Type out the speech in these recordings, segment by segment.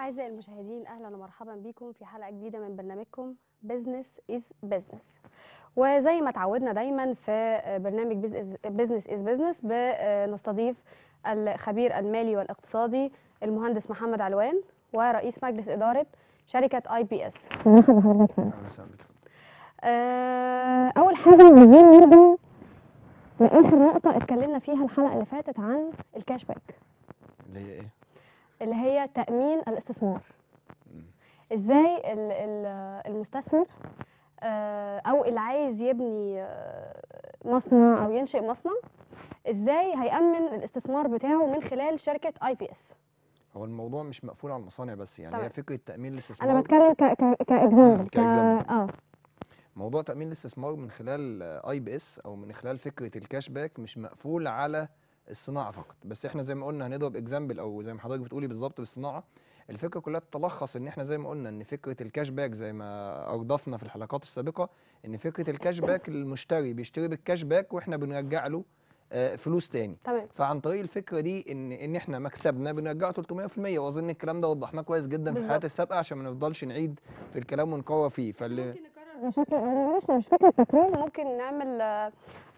أعزائي المشاهدين أهلا ومرحبا بكم في حلقة جديدة من برنامجكم بزنس از بزنس وزي ما تعودنا دايما في برنامج بزنس از بزنس بنستضيف الخبير المالي والاقتصادي المهندس محمد علوان ورئيس مجلس إدارة شركة اي بي اس مرحبا حضرتك أول حاجة عايزين نرجع لآخر نقطة اتكلمنا فيها الحلقة اللي فاتت عن الكاش باك اللي هي إيه؟ اللي هي تامين الاستثمار ازاي المستثمر آه، او اللي عايز يبني آه، مصنع او ينشئ مصنع ازاي هيامن الاستثمار بتاعه من خلال شركه اي بي اس هو الموضوع مش مقفول على المصانع بس يعني طبعا. هي فكره تامين الاستثمار انا بتكلم ك ك ك... اه موضوع تامين الاستثمار من خلال اي بي اس او من خلال فكره الكاش باك مش مقفول على الصناعه فقط بس احنا زي ما قلنا هنضرب اكزامبل او زي ما حضرتك بتقولي بالظبط بالصناعه الفكره كلها تتلخص ان احنا زي ما قلنا ان فكره الكاش باك زي ما اوضفنا في الحلقات السابقه ان فكره الكاش باك المشتري بيشتري بالكاش باك واحنا بنرجع له آه، فلوس تاني تمام فعن طريق الفكره دي ان ان احنا مكسبنا بنرجعه 300% واظن الكلام ده وضحناه كويس جدا بالزبط. في الحلقات السابقه عشان ما نفضلش نعيد في الكلام ونكرر فيه فاللي بشكل مش مش فكره تكريم ممكن نعمل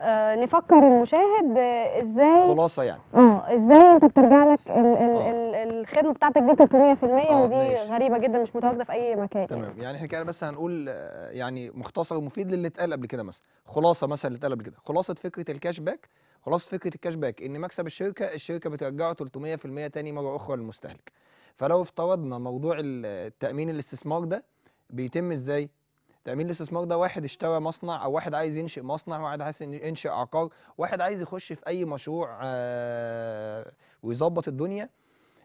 آه، نفكر المشاهد آه، ازاي خلاصه يعني اه ازاي انت بترجع لك آه. الخدمه بتاعتك دي 300% ودي غريبه جدا مش متواجده في اي مكان تمام يعني احنا كده بس هنقول يعني مختصر ومفيد للي اتقال قبل كده مثلا خلاصه مثلا اللي اتقال قبل كده خلاصه فكره الكاش باك خلاصه فكره الكاش باك ان مكسب الشركه الشركه بترجعه 300% تاني مره اخرى للمستهلك فلو افترضنا موضوع التامين الاستثمار ده بيتم ازاي تامين الاستثمار ده واحد اشترى مصنع او واحد عايز ينشئ مصنع واحد عايز ينشئ عقار واحد عايز يخش في اي مشروع ويظبط الدنيا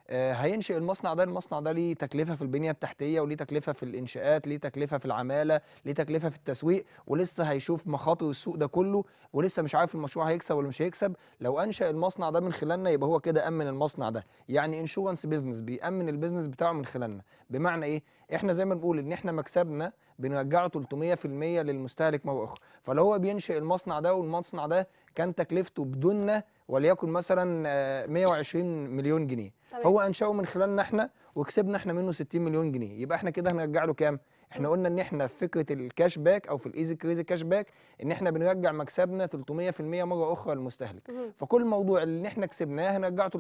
آه، هينشئ المصنع ده المصنع ده ليه تكلفه في البنيه التحتيه وليه تكلفه في الانشاءات ليه تكلفه في العماله ليه تكلفه في التسويق ولسه هيشوف مخاطر السوق ده كله ولسه مش عارف المشروع هيكسب ولا مش هيكسب لو انشا المصنع ده من خلالنا يبقى هو كده امن المصنع ده يعني انشورنس بيزنس بيامن البيزنس بتاعه من خلالنا بمعنى ايه احنا زي ما بنقول ان احنا مكسبنا بنرجعه 300% للمستهلك مره اخرى فلو هو بينشئ المصنع ده والمصنع ده كان تكلفته بدوننا وليكن مثلا 120 آه، مليون جنيه طبعا. هو انشاه من خلالنا احنا وكسبنا احنا منه 60 مليون جنيه يبقى احنا كده هنرجع له كام احنا قلنا ان احنا في فكره الكاش باك او في الايزي كريزي كاش باك ان احنا بنرجع مكسبنا 300% مره اخرى للمستهلك فكل موضوع اللي احنا كسبناه هنرجعه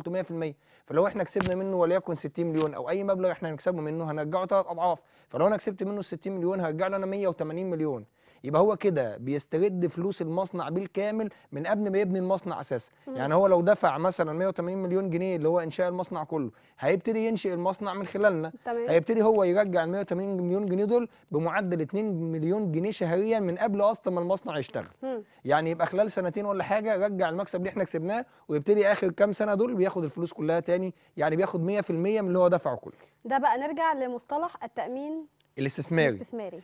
300% فلو احنا كسبنا منه وليكن 60 مليون او اي مبلغ احنا هنكسبه منه هنرجعه ثلاث اضعاف فلو انا كسبت منه 60 مليون هرجع له انا 180 مليون يبقى هو كده بيسترد فلوس المصنع بالكامل من قبل ما يبني المصنع اساسا يعني هو لو دفع مثلا 180 مليون جنيه اللي هو انشاء المصنع كله هيبتدي ينشئ المصنع من خلالنا تمام. هيبتدي هو يرجع ال 180 مليون جنيه دول بمعدل 2 مليون جنيه شهريا من قبل اصلا ما المصنع يشتغل مم. يعني يبقى خلال سنتين ولا حاجه رجع المكسب اللي احنا كسبناه ويبتدي اخر كام سنه دول بياخد الفلوس كلها تاني يعني بياخد 100% من اللي هو دفعه كله ده بقى نرجع لمصطلح التامين الاستثماري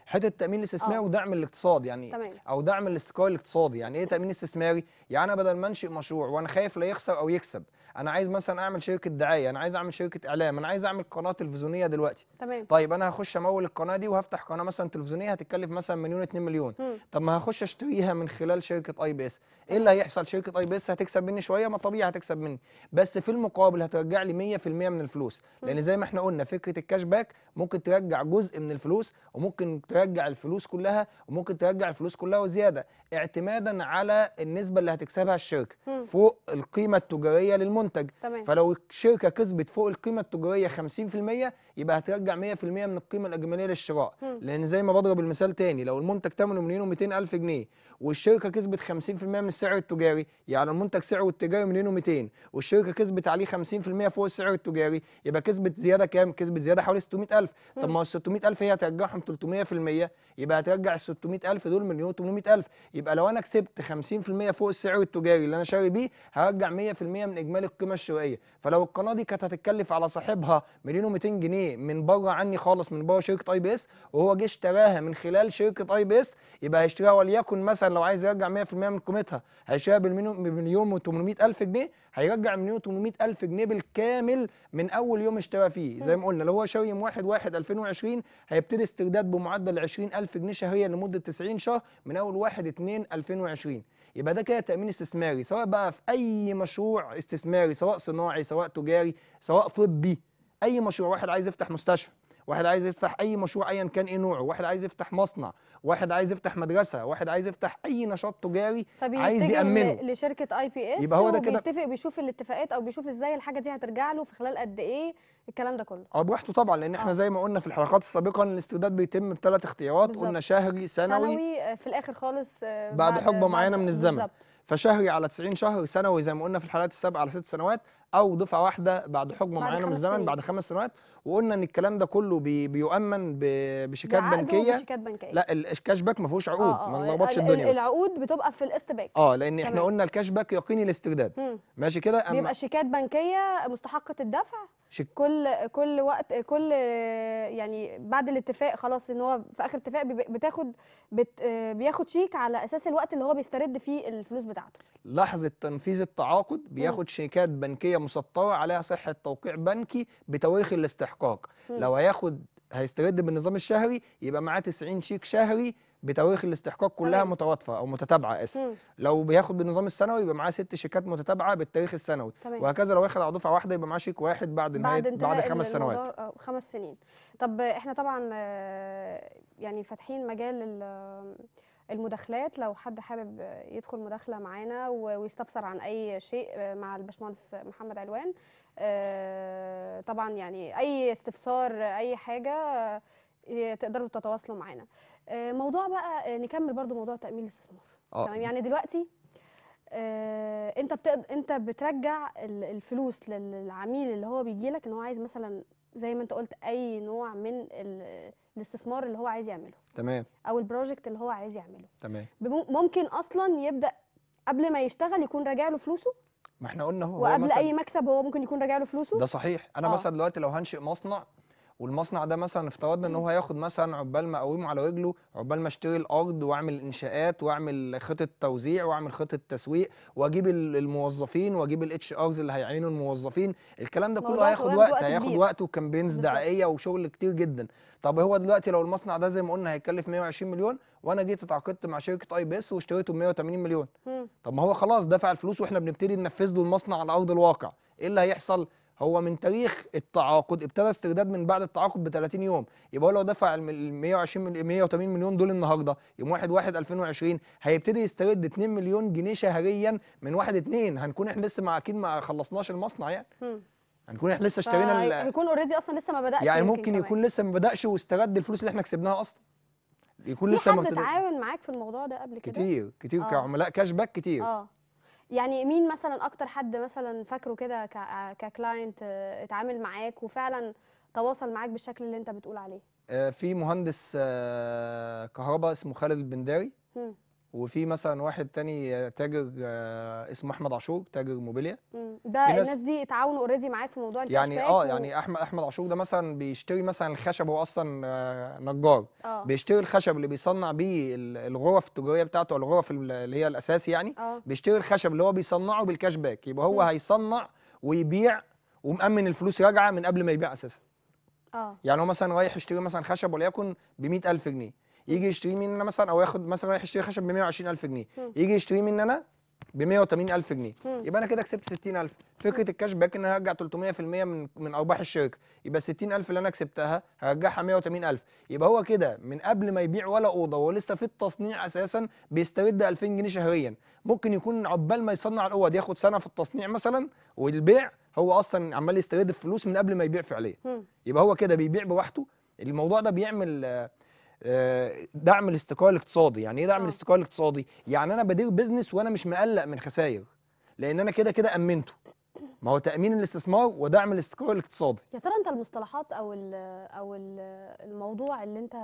حته التامين الاستثماري أوه. ودعم الاقتصاد يعني تمام. او دعم الاستقرار الاقتصادي يعني ايه تامين استثماري يعني انا بدل ما انشئ مشروع وانا خايف لا يخسر او يكسب انا عايز مثلا اعمل شركه دعايه انا عايز اعمل شركه اعلام انا عايز اعمل قناه تلفزيونيه دلوقتي تمام طيب انا هخش امول القناه دي وهفتح قناه مثلا تلفزيونيه هتتكلف مثلا مليون 2 مليون م. طب ما هخش اشتريها من خلال شركه اي بي اس ايه اللي هيحصل شركه اي بي اس هتكسب مني شويه ما طبيعي هتكسب مني بس في المقابل هترجع لي 100% من الفلوس لان زي ما احنا قلنا فكره الكاش باك ممكن ترجع جزء من الفلوس وممكن ترجع الفلوس كلها وممكن ترجع الفلوس كلها وزياده اعتمادا على النسبه اللي هتكسبها الشركه مم. فوق القيمه التجاريه للمنتج تمام. فلو الشركه كسبت فوق القيمه التجاريه 50% يبقى هترجع 100% من القيمه الاجماليه للشراء مم. لان زي ما بضرب المثال تاني لو المنتج ثمنه مليون و200000 جنيه والشركه كسبت 50% من السعر التجاري يعني المنتج سعره التجاري مليون و200 والشركه كسبت عليه 50% فوق السعر التجاري يبقى كسبت زياده كام كسبت زياده حوالي 600000 طب ما هو ال 600000 هي هترجعهم 300% يبقى هترجع ال 600000 دول مليون و800000 يبقى لو انا كسبت 50% فوق السعر التجاري اللي انا شاري بيه هرجع 100% من اجمالي القيمه الشرائيه فلو القناه دي كانت هتتكلف على صاحبها مليون و200 جنيه من بره عني خالص من بره شركه اي بي اس وهو جه اشتراها من خلال شركه اي بي اس يبقى هيشتريها وليكن مثلا مثلا لو عايز يرجع 100% من قيمتها هيشتريها بمليون و800 الف جنيه هيرجع مليون و800 الف جنيه بالكامل من اول يوم اشترى فيه زي ما قلنا لو هو شاري يوم 1 1 2020 هيبتدي استرداد بمعدل 20000 جنيه شهريا لمده 90 شهر من اول 1 2 2020 يبقى ده كده تامين استثماري سواء بقى في اي مشروع استثماري سواء صناعي سواء تجاري سواء طبي اي مشروع واحد عايز يفتح مستشفى واحد عايز يفتح اي مشروع ايا كان ايه نوعه واحد عايز يفتح مصنع واحد عايز يفتح مدرسه واحد عايز يفتح اي نشاط تجاري عايز يامنه لشركه اي بي اس يبقى هو ده كده بيتفق بيشوف الاتفاقات او بيشوف ازاي الحاجه دي هترجع له في خلال قد ايه الكلام ده كله اه براحته طبعا لان احنا آه. زي ما قلنا في الحلقات السابقه ان الاسترداد بيتم بثلاث اختيارات بالزبط. قلنا شهري سنوي سنوي آه، في الاخر خالص آه، بعد حقبه معينه من الزمن بالزبط. فشهري على 90 شهر سنوي زي ما قلنا في الحلقات السابقه على ست سنوات او دفعه واحده بعد حجم معينه من الزمن بعد خمس سنوات وقلنا ان الكلام ده كله بي بيؤمن بشيكات بنكيه بنكيه لا الكاش باك ما فيهوش عقود آه، آه، ما آه، نلخبطش الدنيا العقود بتبقى في الاست باك اه لان احنا قلنا الكاش باك يقيني الاستجداد ماشي كده بيبقى شيكات بنكيه مستحقه الدفع شك. كل كل وقت كل يعني بعد الاتفاق خلاص ان هو في اخر اتفاق بتاخد بت بياخد شيك على اساس الوقت اللي هو بيسترد فيه الفلوس بتاعته لحظه تنفيذ التعاقد بياخد م. شيكات بنكيه مسطره عليها صحه توقيع بنكي بتواريخ الاستحقاق م. لو هياخد هيسترد بالنظام الشهري يبقى معاه 90 شيك شهري بتواريخ الاستحقاق كلها متوافقه او متتابعه اسف مم. لو بياخد بالنظام السنوي يبقى معاه ست شيكات متتابعه بالتاريخ السنوي تمام. وهكذا لو واخد على دفعه واحده يبقى معاه شيك واحد بعد نهايه بعد, بعد خمس سنوات خمس سنين طب احنا طبعا آه، يعني فاتحين مجال المداخلات لو حد حابب يدخل مداخله معانا ويستفسر عن اي شيء آه، مع الباشمهندس محمد علوان آه، طبعا يعني اي استفسار اي حاجه تقدروا تتواصلوا معانا آه، موضوع بقى آه، نكمل برضو موضوع تامين الاستثمار آه. تمام يعني دلوقتي انت بتقد... انت بترجع الفلوس للعميل اللي هو بيجي لك ان هو عايز مثلا زي ما انت قلت اي نوع من الاستثمار اللي هو عايز يعمله تمام او البروجكت اللي هو عايز يعمله تمام ممكن اصلا يبدا قبل ما يشتغل يكون راجع له فلوسه ما احنا قلنا هو وقبل هو مثل... اي مكسب هو ممكن يكون راجع له فلوسه ده صحيح انا آه. مثلا دلوقتي لو هنشئ مصنع والمصنع ده مثلا افترضنا ان هو هياخد مثلا عقبال ما اقومه على رجله عقبال ما اشتري الارض واعمل انشاءات واعمل خطه توزيع واعمل خطه تسويق واجيب الموظفين واجيب الاتش ارز اللي هيعينوا الموظفين الكلام ده كله هياخد وقت, وقت هياخد وقت, وقت وكامبينز دعائيه وشغل كتير جدا طب هو دلوقتي لو المصنع ده زي ما قلنا هيكلف 120 مليون وانا جيت اتعاقدت مع شركه اي بي اس واشتريته ب 180 مليون طب ما هو خلاص دفع الفلوس واحنا بنبتدي ننفذ له المصنع على ارض الواقع ايه اللي هيحصل هو من تاريخ التعاقد ابتدى استرداد من بعد التعاقد ب 30 يوم يبقى هو لو دفع ال 120 180 مليون دول النهارده يوم 1 1 2020 هيبتدي يسترد 2 مليون جنيه شهريا من 1 2 هنكون احنا لسه ما اكيد ما خلصناش المصنع يعني م. هنكون احنا لسه اشترينا هيكون اوريدي اصلا لسه ما بداش يعني ممكن, يكون لسه ما بداش واسترد الفلوس اللي احنا كسبناها اصلا يكون لسه ما بداش حد اتعاون معاك في الموضوع ده قبل كده كتير كتير آه. كعملاء كاش باك كتير اه يعني مين مثلا اكتر حد مثلا فاكره كده ككلاينت آه، اتعامل معاك وفعلا تواصل معاك بالشكل اللي انت بتقول عليه آه، في مهندس آه، كهرباء اسمه خالد البنداري وفي مثلا واحد تاني تاجر آه، اسمه احمد عاشور تاجر موبيليا ده الناس دي اتعاونوا اوريدي معاك في موضوع الكاش يعني اه و... يعني احمد احمد عاشور ده مثلا بيشتري مثلا الخشب هو اصلا آه، نجار أوه. بيشتري الخشب اللي بيصنع بيه الغرف التجاريه بتاعته الغرف اللي هي الاساسي يعني أوه. بيشتري الخشب اللي هو بيصنعه بالكاش باك يبقى هو م. هيصنع ويبيع ومأمن الفلوس راجعه من قبل ما يبيع اساسا اه يعني هو مثلا رايح يشتري مثلا خشب وليكن ب 100000 جنيه يجي يشتريه مننا مثلا او ياخد مثلا رايح يشتري خشب ب 120000 جنيه يجي يشتريه مننا ب 180000 جنيه يبقى انا كده كسبت 60000 فكره الكاش باك ان انا هرجع 300% من من ارباح الشركه يبقى 60000 اللي انا كسبتها هرجعها 180000 يبقى هو كده من قبل ما يبيع ولا اوضه وهو لسه في التصنيع اساسا بيسترد 2000 جنيه شهريا ممكن يكون عقبال ما يصنع الاوض ياخد سنه في التصنيع مثلا والبيع هو اصلا عمال يسترد الفلوس من قبل ما يبيع فعليا يبقى هو كده بيبيع بوحده الموضوع ده بيعمل آه، دعم الاستقرار الاقتصادي يعني ايه دعم آه. الاستقرار الاقتصادي يعني انا بدير بزنس وانا مش مقلق من خسائر لان انا كده كده امنته ما هو تامين الاستثمار ودعم الاستقرار الاقتصادي يا ترى انت المصطلحات او الـ او الـ الموضوع اللي انت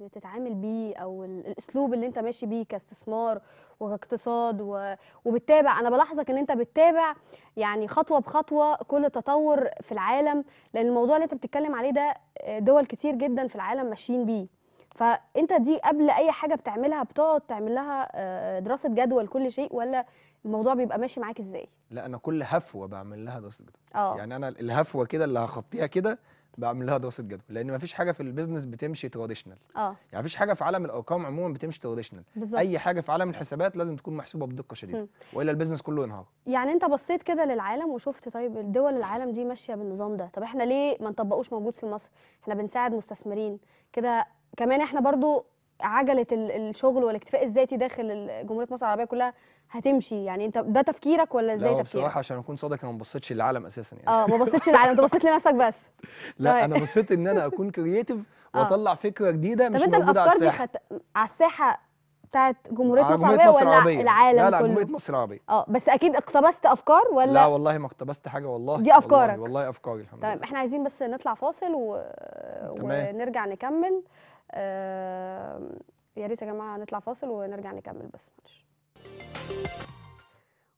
بتتعامل بيه او الاسلوب اللي انت ماشي بيه كاستثمار وكاقتصاد و... وبتتابع انا بلاحظك ان انت بتتابع يعني خطوه بخطوه كل تطور في العالم لان الموضوع اللي انت بتتكلم عليه ده آه، دول كتير جدا في العالم ماشيين بيه فانت دي قبل اي حاجه بتعملها بتقعد تعمل لها آه، دراسه جدوى لكل شيء ولا الموضوع بيبقى ماشي معاك ازاي لا انا كل هفوه بعمل لها دراسه جدوى آه. يعني انا الهفوه كده اللي هخطيها كده بعمل لها دراسه جدوى لان ما فيش حاجه في البيزنس بتمشي تراديشنال اه يعني مفيش حاجه في عالم الارقام عموما بتمشي تراديشنال اي حاجه في عالم الحسابات لازم تكون محسوبه بدقه شديده م. والا البيزنس كله ينهار يعني انت بصيت كده للعالم وشفت طيب الدول العالم دي ماشيه بالنظام ده طب احنا ليه ما نطبقوش موجود في مصر احنا بنساعد مستثمرين كده كمان احنا برضو عجله الشغل والاكتفاء الذاتي داخل جمهوريه مصر العربيه كلها هتمشي يعني انت ده تفكيرك ولا ازاي تفكيرك؟ لا بصراحه عشان اكون صادق انا ما بصيتش للعالم اساسا يعني اه ما بصيتش للعالم انت بصيت لنفسك بس لا طيب. انا بصيت ان انا اكون كرييتيف آه. واطلع فكره جديده مش موجوده على الساحه طب انت الافكار دي على الساحه بتاعت جمهوريه مصر العربيه ولا عربية. العالم لا لا كله؟ جمهوريه مصر العربيه اه بس اكيد اقتبست افكار ولا لا والله ما اقتبست حاجه والله دي افكارك والله, والله افكاري الحمد طيب، لله طيب احنا عايزين بس نطلع فاصل و... ونرجع نكمل آه، يا ريت يا جماعه نطلع فاصل ونرجع نكمل بس معلش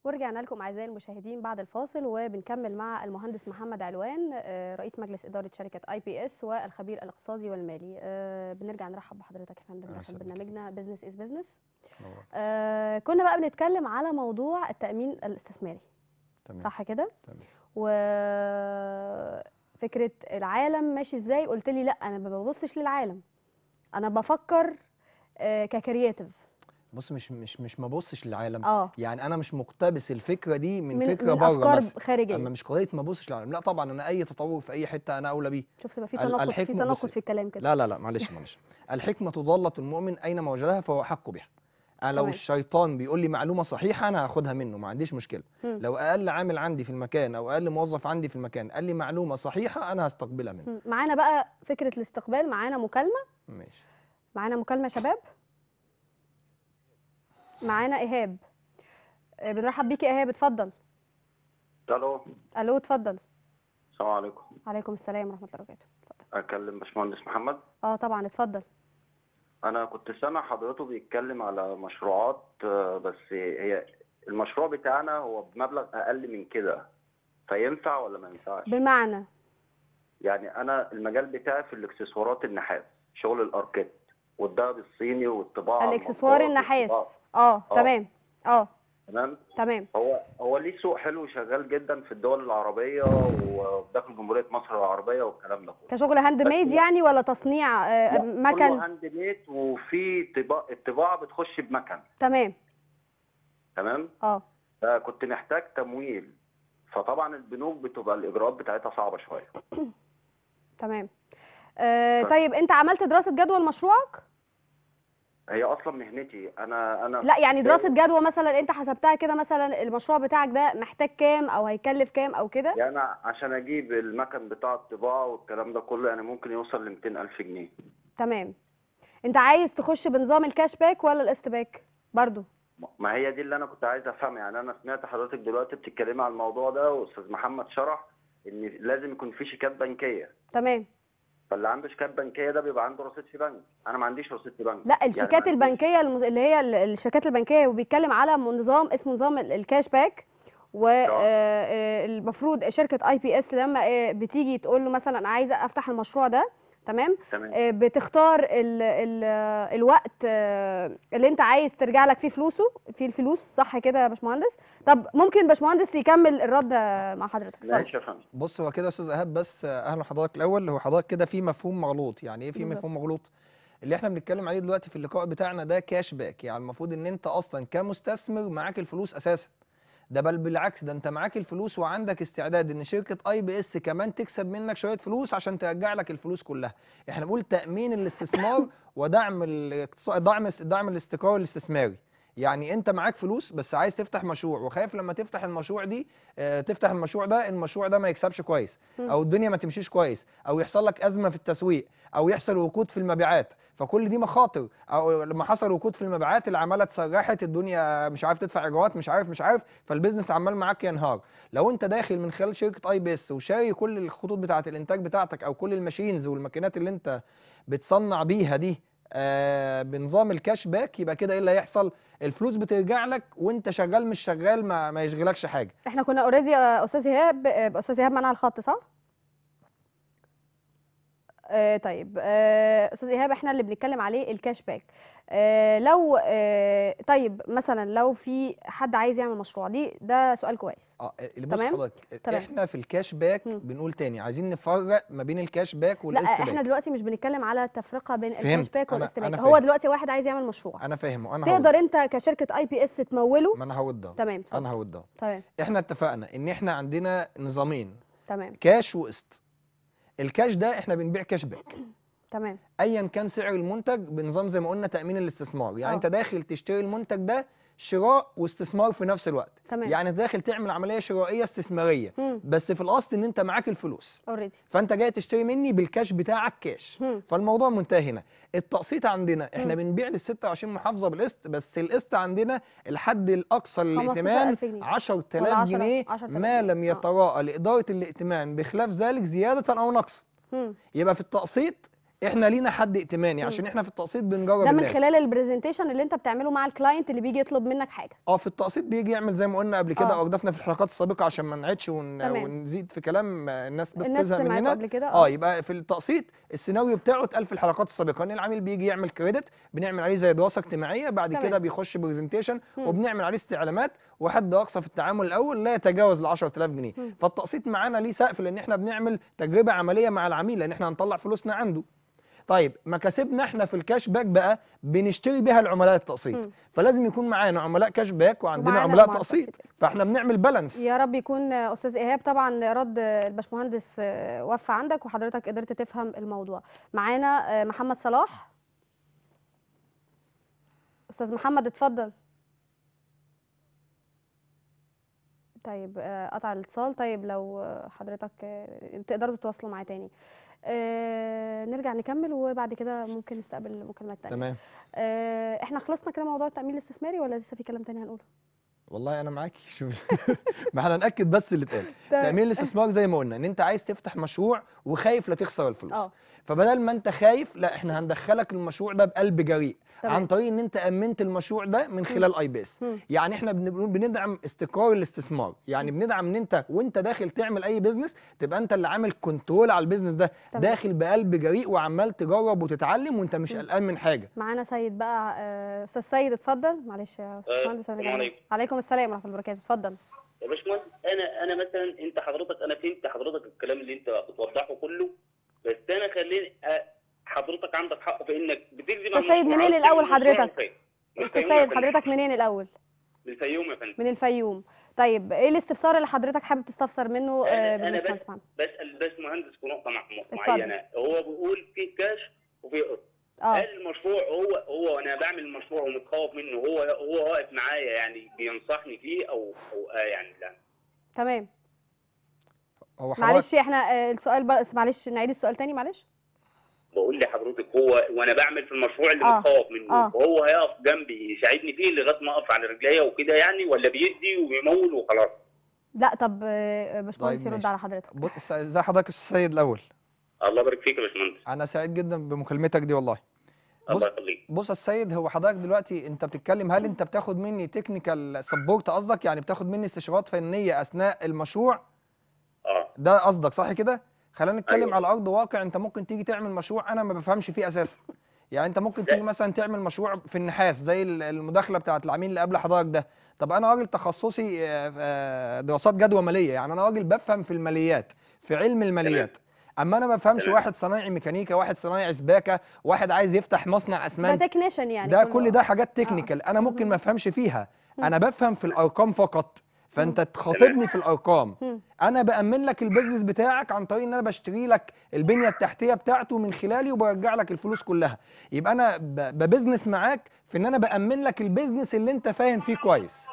ورجعنا لكم اعزائي المشاهدين بعد الفاصل وبنكمل مع المهندس محمد علوان آه، رئيس مجلس اداره شركه اي بي اس والخبير الاقتصادي والمالي آه، بنرجع نرحب بحضرتك يا فندم في برنامجنا بزنس از بزنس كنا بقى بنتكلم على موضوع التامين الاستثماري تمام. صح كده تمام وفكره العالم ماشي ازاي قلت لي لا انا ما ببصش للعالم انا بفكر آه، ككرياتيف بص مش مش مش ما بصش للعالم آه. يعني انا مش مقتبس الفكره دي من, من فكره من بره بس خارجيه اما مش قضيه ما بصش للعالم لا طبعا انا اي تطور في اي حته انا اولى بيه شفت بقى في تناقض في تناقض في الكلام كده لا لا لا معلش معلش الحكمه ضاله المؤمن اينما وجدها فهو احق بها انا لو الشيطان بيقول لي معلومه صحيحه انا هاخدها منه ما عنديش مشكله م. لو اقل عامل عندي في المكان او اقل موظف عندي في المكان قال لي معلومه صحيحه انا هستقبلها منه معانا بقى فكره الاستقبال معانا مكالمه ماشي معانا مكالمه شباب معانا ايهاب آه، بنرحب بيكي ايهاب اتفضل الو الو اتفضل السلام عليكم وعليكم السلام ورحمه الله وبركاته اتفضل اكلم باشمهندس محمد اه طبعا اتفضل انا كنت سامع حضرته بيتكلم على مشروعات آه، بس هي المشروع بتاعنا هو بمبلغ اقل من كده فينفع ولا ما ينفعش بمعنى يعني انا المجال بتاعي في الاكسسوارات النحاس شغل الاركات والذهب الصيني والطباعه الاكسسوار النحاس آه،, اه تمام اه تمام تمام هو هو ليه سوق حلو شغال جدا في الدول العربيه وداخل جمهوريه مصر العربيه والكلام ده كله كشغل هاند ميد يعني ولا تصنيع آه مكن كله هاند ميد وفي الطباعه بتخش بمكن تمام تمام اه فكنت آه، محتاج تمويل فطبعا البنوك بتبقى الاجراءات بتاعتها صعبه شويه تمام آه،, آه طيب انت عملت دراسه جدوى لمشروعك هي اصلا مهنتي انا انا لا يعني دراسه جدوى مثلا انت حسبتها كده مثلا المشروع بتاعك ده محتاج كام او هيكلف كام او كده يعني عشان اجيب المكن بتاع الطباعه والكلام ده كله يعني ممكن يوصل ل 200000 جنيه تمام انت عايز تخش بنظام الكاش باك ولا القسط باك برضه ما هي دي اللي انا كنت عايز افهمها يعني انا سمعت حضرتك دلوقتي بتتكلمي على الموضوع ده واستاذ محمد شرح ان لازم يكون في شيكات بنكيه تمام فاللي عنده شيكات بنكيه ده بيبقى عنده رصيد في بنك انا ما عنديش رصيد في بنك لا يعني الشيكات يعني البنكيه اللي هي الشيكات البنكيه وبيتكلم على نظام اسمه نظام الكاش باك والمفروض آه. آه، آه، شركه اي بي اس لما بتيجي تقول له مثلا عايزه افتح المشروع ده تمام, تمام. آه، بتختار الـ الـ الوقت آه، اللي انت عايز ترجع لك فيه فلوسه فيه الفلوس صح كده يا باشمهندس طب ممكن باشمهندس يكمل الرد مع حضرتك ماشي بص هو كده يا استاذ ايهاب بس اهلا حضرتك الاول هو حضرتك كده في مفهوم مغلوط يعني ايه في مفهوم مغلوط اللي احنا بنتكلم عليه دلوقتي في اللقاء بتاعنا ده كاش باك يعني المفروض ان انت اصلا كمستثمر معاك الفلوس اساسا ده بل بالعكس ده انت معاك الفلوس وعندك استعداد ان شركه اي بي اس كمان تكسب منك شويه فلوس عشان ترجع لك الفلوس كلها احنا بنقول تامين الاستثمار ودعم الاقتصاد دعم دعم الاستقرار الاستثماري يعني انت معاك فلوس بس عايز تفتح مشروع وخايف لما تفتح المشروع دي آه، تفتح المشروع ده المشروع ده ما يكسبش كويس او الدنيا ما تمشيش كويس او يحصل لك ازمه في التسويق او يحصل وقود في المبيعات فكل دي مخاطر او لما حصل وقود في المبيعات العماله اتسرحت الدنيا مش عارف تدفع ايجارات مش عارف مش عارف فالبيزنس عمال معاك ينهار لو انت داخل من خلال شركه اي بي اس وشاري كل الخطوط بتاعه الانتاج بتاعتك او كل الماشينز والماكينات اللي انت بتصنع بيها دي آه، بنظام الكاش باك يبقى كده ايه اللي هيحصل الفلوس بترجع لك وانت شغال مش شغال ما, ما يشغلكش حاجه احنا كنا اوريدي يا استاذ ايهاب آه، استاذ ايهاب معانا على الخط صح آه طيب آه استاذ ايهاب احنا اللي بنتكلم عليه الكاش باك آه، لو آه، طيب مثلا لو في حد عايز يعمل مشروع دي ده سؤال كويس اه, آه، تمام؟ بص حضرتك احنا في الكاش باك م. بنقول تاني عايزين نفرق ما بين الكاش باك والاست لا احنا دلوقتي مش بنتكلم على التفرقه بين الكاش باك والاست هو دلوقتي واحد عايز يعمل مشروع انا فاهمه انا تقدر هود. انت كشركه اي بي اس تموله ما انا هود ده تمام انا هود ده تمام احنا اتفقنا ان احنا عندنا نظامين تمام كاش وقسط الكاش ده احنا بنبيع كاش باك تمام ايا كان سعر المنتج بنظام زي ما قلنا تامين الاستثمار يعني أوه. انت داخل تشتري المنتج ده شراء واستثمار في نفس الوقت تمام. يعني داخل تعمل عمليه شرائيه استثماريه مم. بس في الاصل ان انت معاك الفلوس اوريدي فانت جاي تشتري مني بالكاش بتاعك كاش مم. فالموضوع منتهي هنا التقسيط عندنا احنا مم. بنبيع لل 26 محافظه بالقسط بس القسط عندنا الحد الاقصى للائتمان 10000 جنيه ما لم آه. يتراءى لاداره الائتمان بخلاف ذلك زياده او نقصا يبقى في التقسيط احنا لينا حد ائتماني عشان احنا في التقسيط بنجرب ده من الناس. خلال البرزنتيشن اللي انت بتعمله مع الكلاينت اللي بيجي يطلب منك حاجه اه في التقسيط بيجي يعمل زي ما قلنا قبل كده اردفنا اه. في الحلقات السابقه عشان ما نعيدش ون... ونزيد في كلام الناس بس الناس تزهق مننا قبل كده اه،, اه يبقى في التقسيط السيناريو بتاعه اتقال في الحلقات السابقه ان العميل بيجي يعمل كريدت بنعمل عليه زي دراسه اجتماعيه بعد تمام. كده بيخش برزنتيشن وبنعمل عليه استعلامات وحد اقصى في التعامل الاول لا يتجاوز ال 10000 جنيه فالتقسيط معانا ليه سقف لان احنا بنعمل تجربه عمليه مع العميل لان احنا هنطلع فلوسنا عنده طيب مكاسبنا احنا في الكاش باك بقى بنشتري بيها العملاء التقسيط م. فلازم يكون معانا عملاء كاش باك وعندنا عملاء تقسيط فاحنا بنعمل بالانس يا رب يكون استاذ ايهاب طبعا رد الباشمهندس وفى عندك وحضرتك قدرت تفهم الموضوع معانا آه، محمد صلاح استاذ محمد اتفضل طيب آه، قطع الاتصال طيب لو حضرتك آه، تقدروا تتواصلوا معي تاني آه، نرجع نكمل وبعد كده ممكن نستقبل مكالمات تانية تمام آه احنا خلصنا كده موضوع التامين الاستثماري ولا لسه في كلام تاني هنقوله والله انا معاكي شوف ما احنا ناكد بس اللي اتقال التامين طيب. الاستثماري زي ما قلنا ان انت عايز تفتح مشروع وخايف لا تخسر الفلوس أوه. فبدل ما انت خايف لا احنا هندخلك المشروع ده بقلب جريء عن طريق ان انت امنت المشروع ده من خلال اي بيس يعني احنا بندعم استقرار الاستثمار يعني بندعم ان انت وانت داخل تعمل اي بيزنس تبقى انت اللي عامل كنترول على البيزنس ده طبعا. داخل بقلب جريء وعمال تجرب وتتعلم وانت مش قلقان من حاجه معانا سيد بقى آه، استاذ أه سيد اتفضل معلش يا باشمهندس آه، عليكم عليكم السلام ورحمه الله وبركاته اتفضل يا باشمهندس انا انا مثلا انت حضرتك انا فهمت حضرتك الكلام اللي انت بتوضحه كله بس انا خليني حضرتك عندك حق في انك بتكذب انت سيد منين الاول حضرتك؟ انت سيد حضرتك منين الاول؟ من الفيوم يا فندم من الفيوم طيب ايه الاستفسار اللي حضرتك حابب تستفسر منه آه، انا, أنا بس بسال بس مهندس في نقطه معينه هو بيقول في كاش وفي قسط اه هل المشروع هو هو انا بعمل المشروع ومتخوف منه هو هو واقف معايا يعني بينصحني فيه او او آه يعني لا تمام هو معلش احنا آه، السؤال بس معلش نعيد السؤال تاني معلش بقول لحضرتك هو وانا بعمل في المشروع اللي آه. متخوف منه آه. هو هيقف جنبي يساعدني فيه لغايه ما اقف على رجليا وكده يعني ولا بيدي وبيمول وخلاص لا طب آه، آه، باشمهندس طيب، يرد على حضرتك بص زي حضرتك السيد الاول الله يبارك فيك يا باشمهندس انا سعيد جدا بمكالمتك دي والله الله يخليك بص يا السيد هو حضرتك دلوقتي انت بتتكلم هل انت بتاخد مني تكنيكال سبورت قصدك يعني بتاخد مني استشارات فنيه اثناء المشروع ده قصدك صح كده خلينا نتكلم أيوة. على ارض واقع انت ممكن تيجي تعمل مشروع انا ما بفهمش فيه اساسا يعني انت ممكن تيجي مثلا تعمل مشروع في النحاس زي المداخله بتاعت العميل اللي قبل حضرتك ده طب انا راجل تخصصي آه، آه، دراسات جدوى ماليه يعني انا راجل بفهم في الماليات في علم الماليات اما انا ما بفهمش واحد صنايعي ميكانيكا واحد صنايعي سباكه واحد عايز يفتح مصنع اسمنت ده تكنيشن يعني ده كل ده حاجات تكنيكال آه. انا ممكن ما افهمش فيها انا بفهم في الارقام فقط فانت تخاطبني في الارقام انا بامن لك البيزنس بتاعك عن طريق ان انا بشتري لك البنيه التحتيه بتاعته من خلالي وبرجع لك الفلوس كلها يبقى انا ببزنس معاك في ان انا بامن لك البيزنس اللي انت فاهم فيه كويس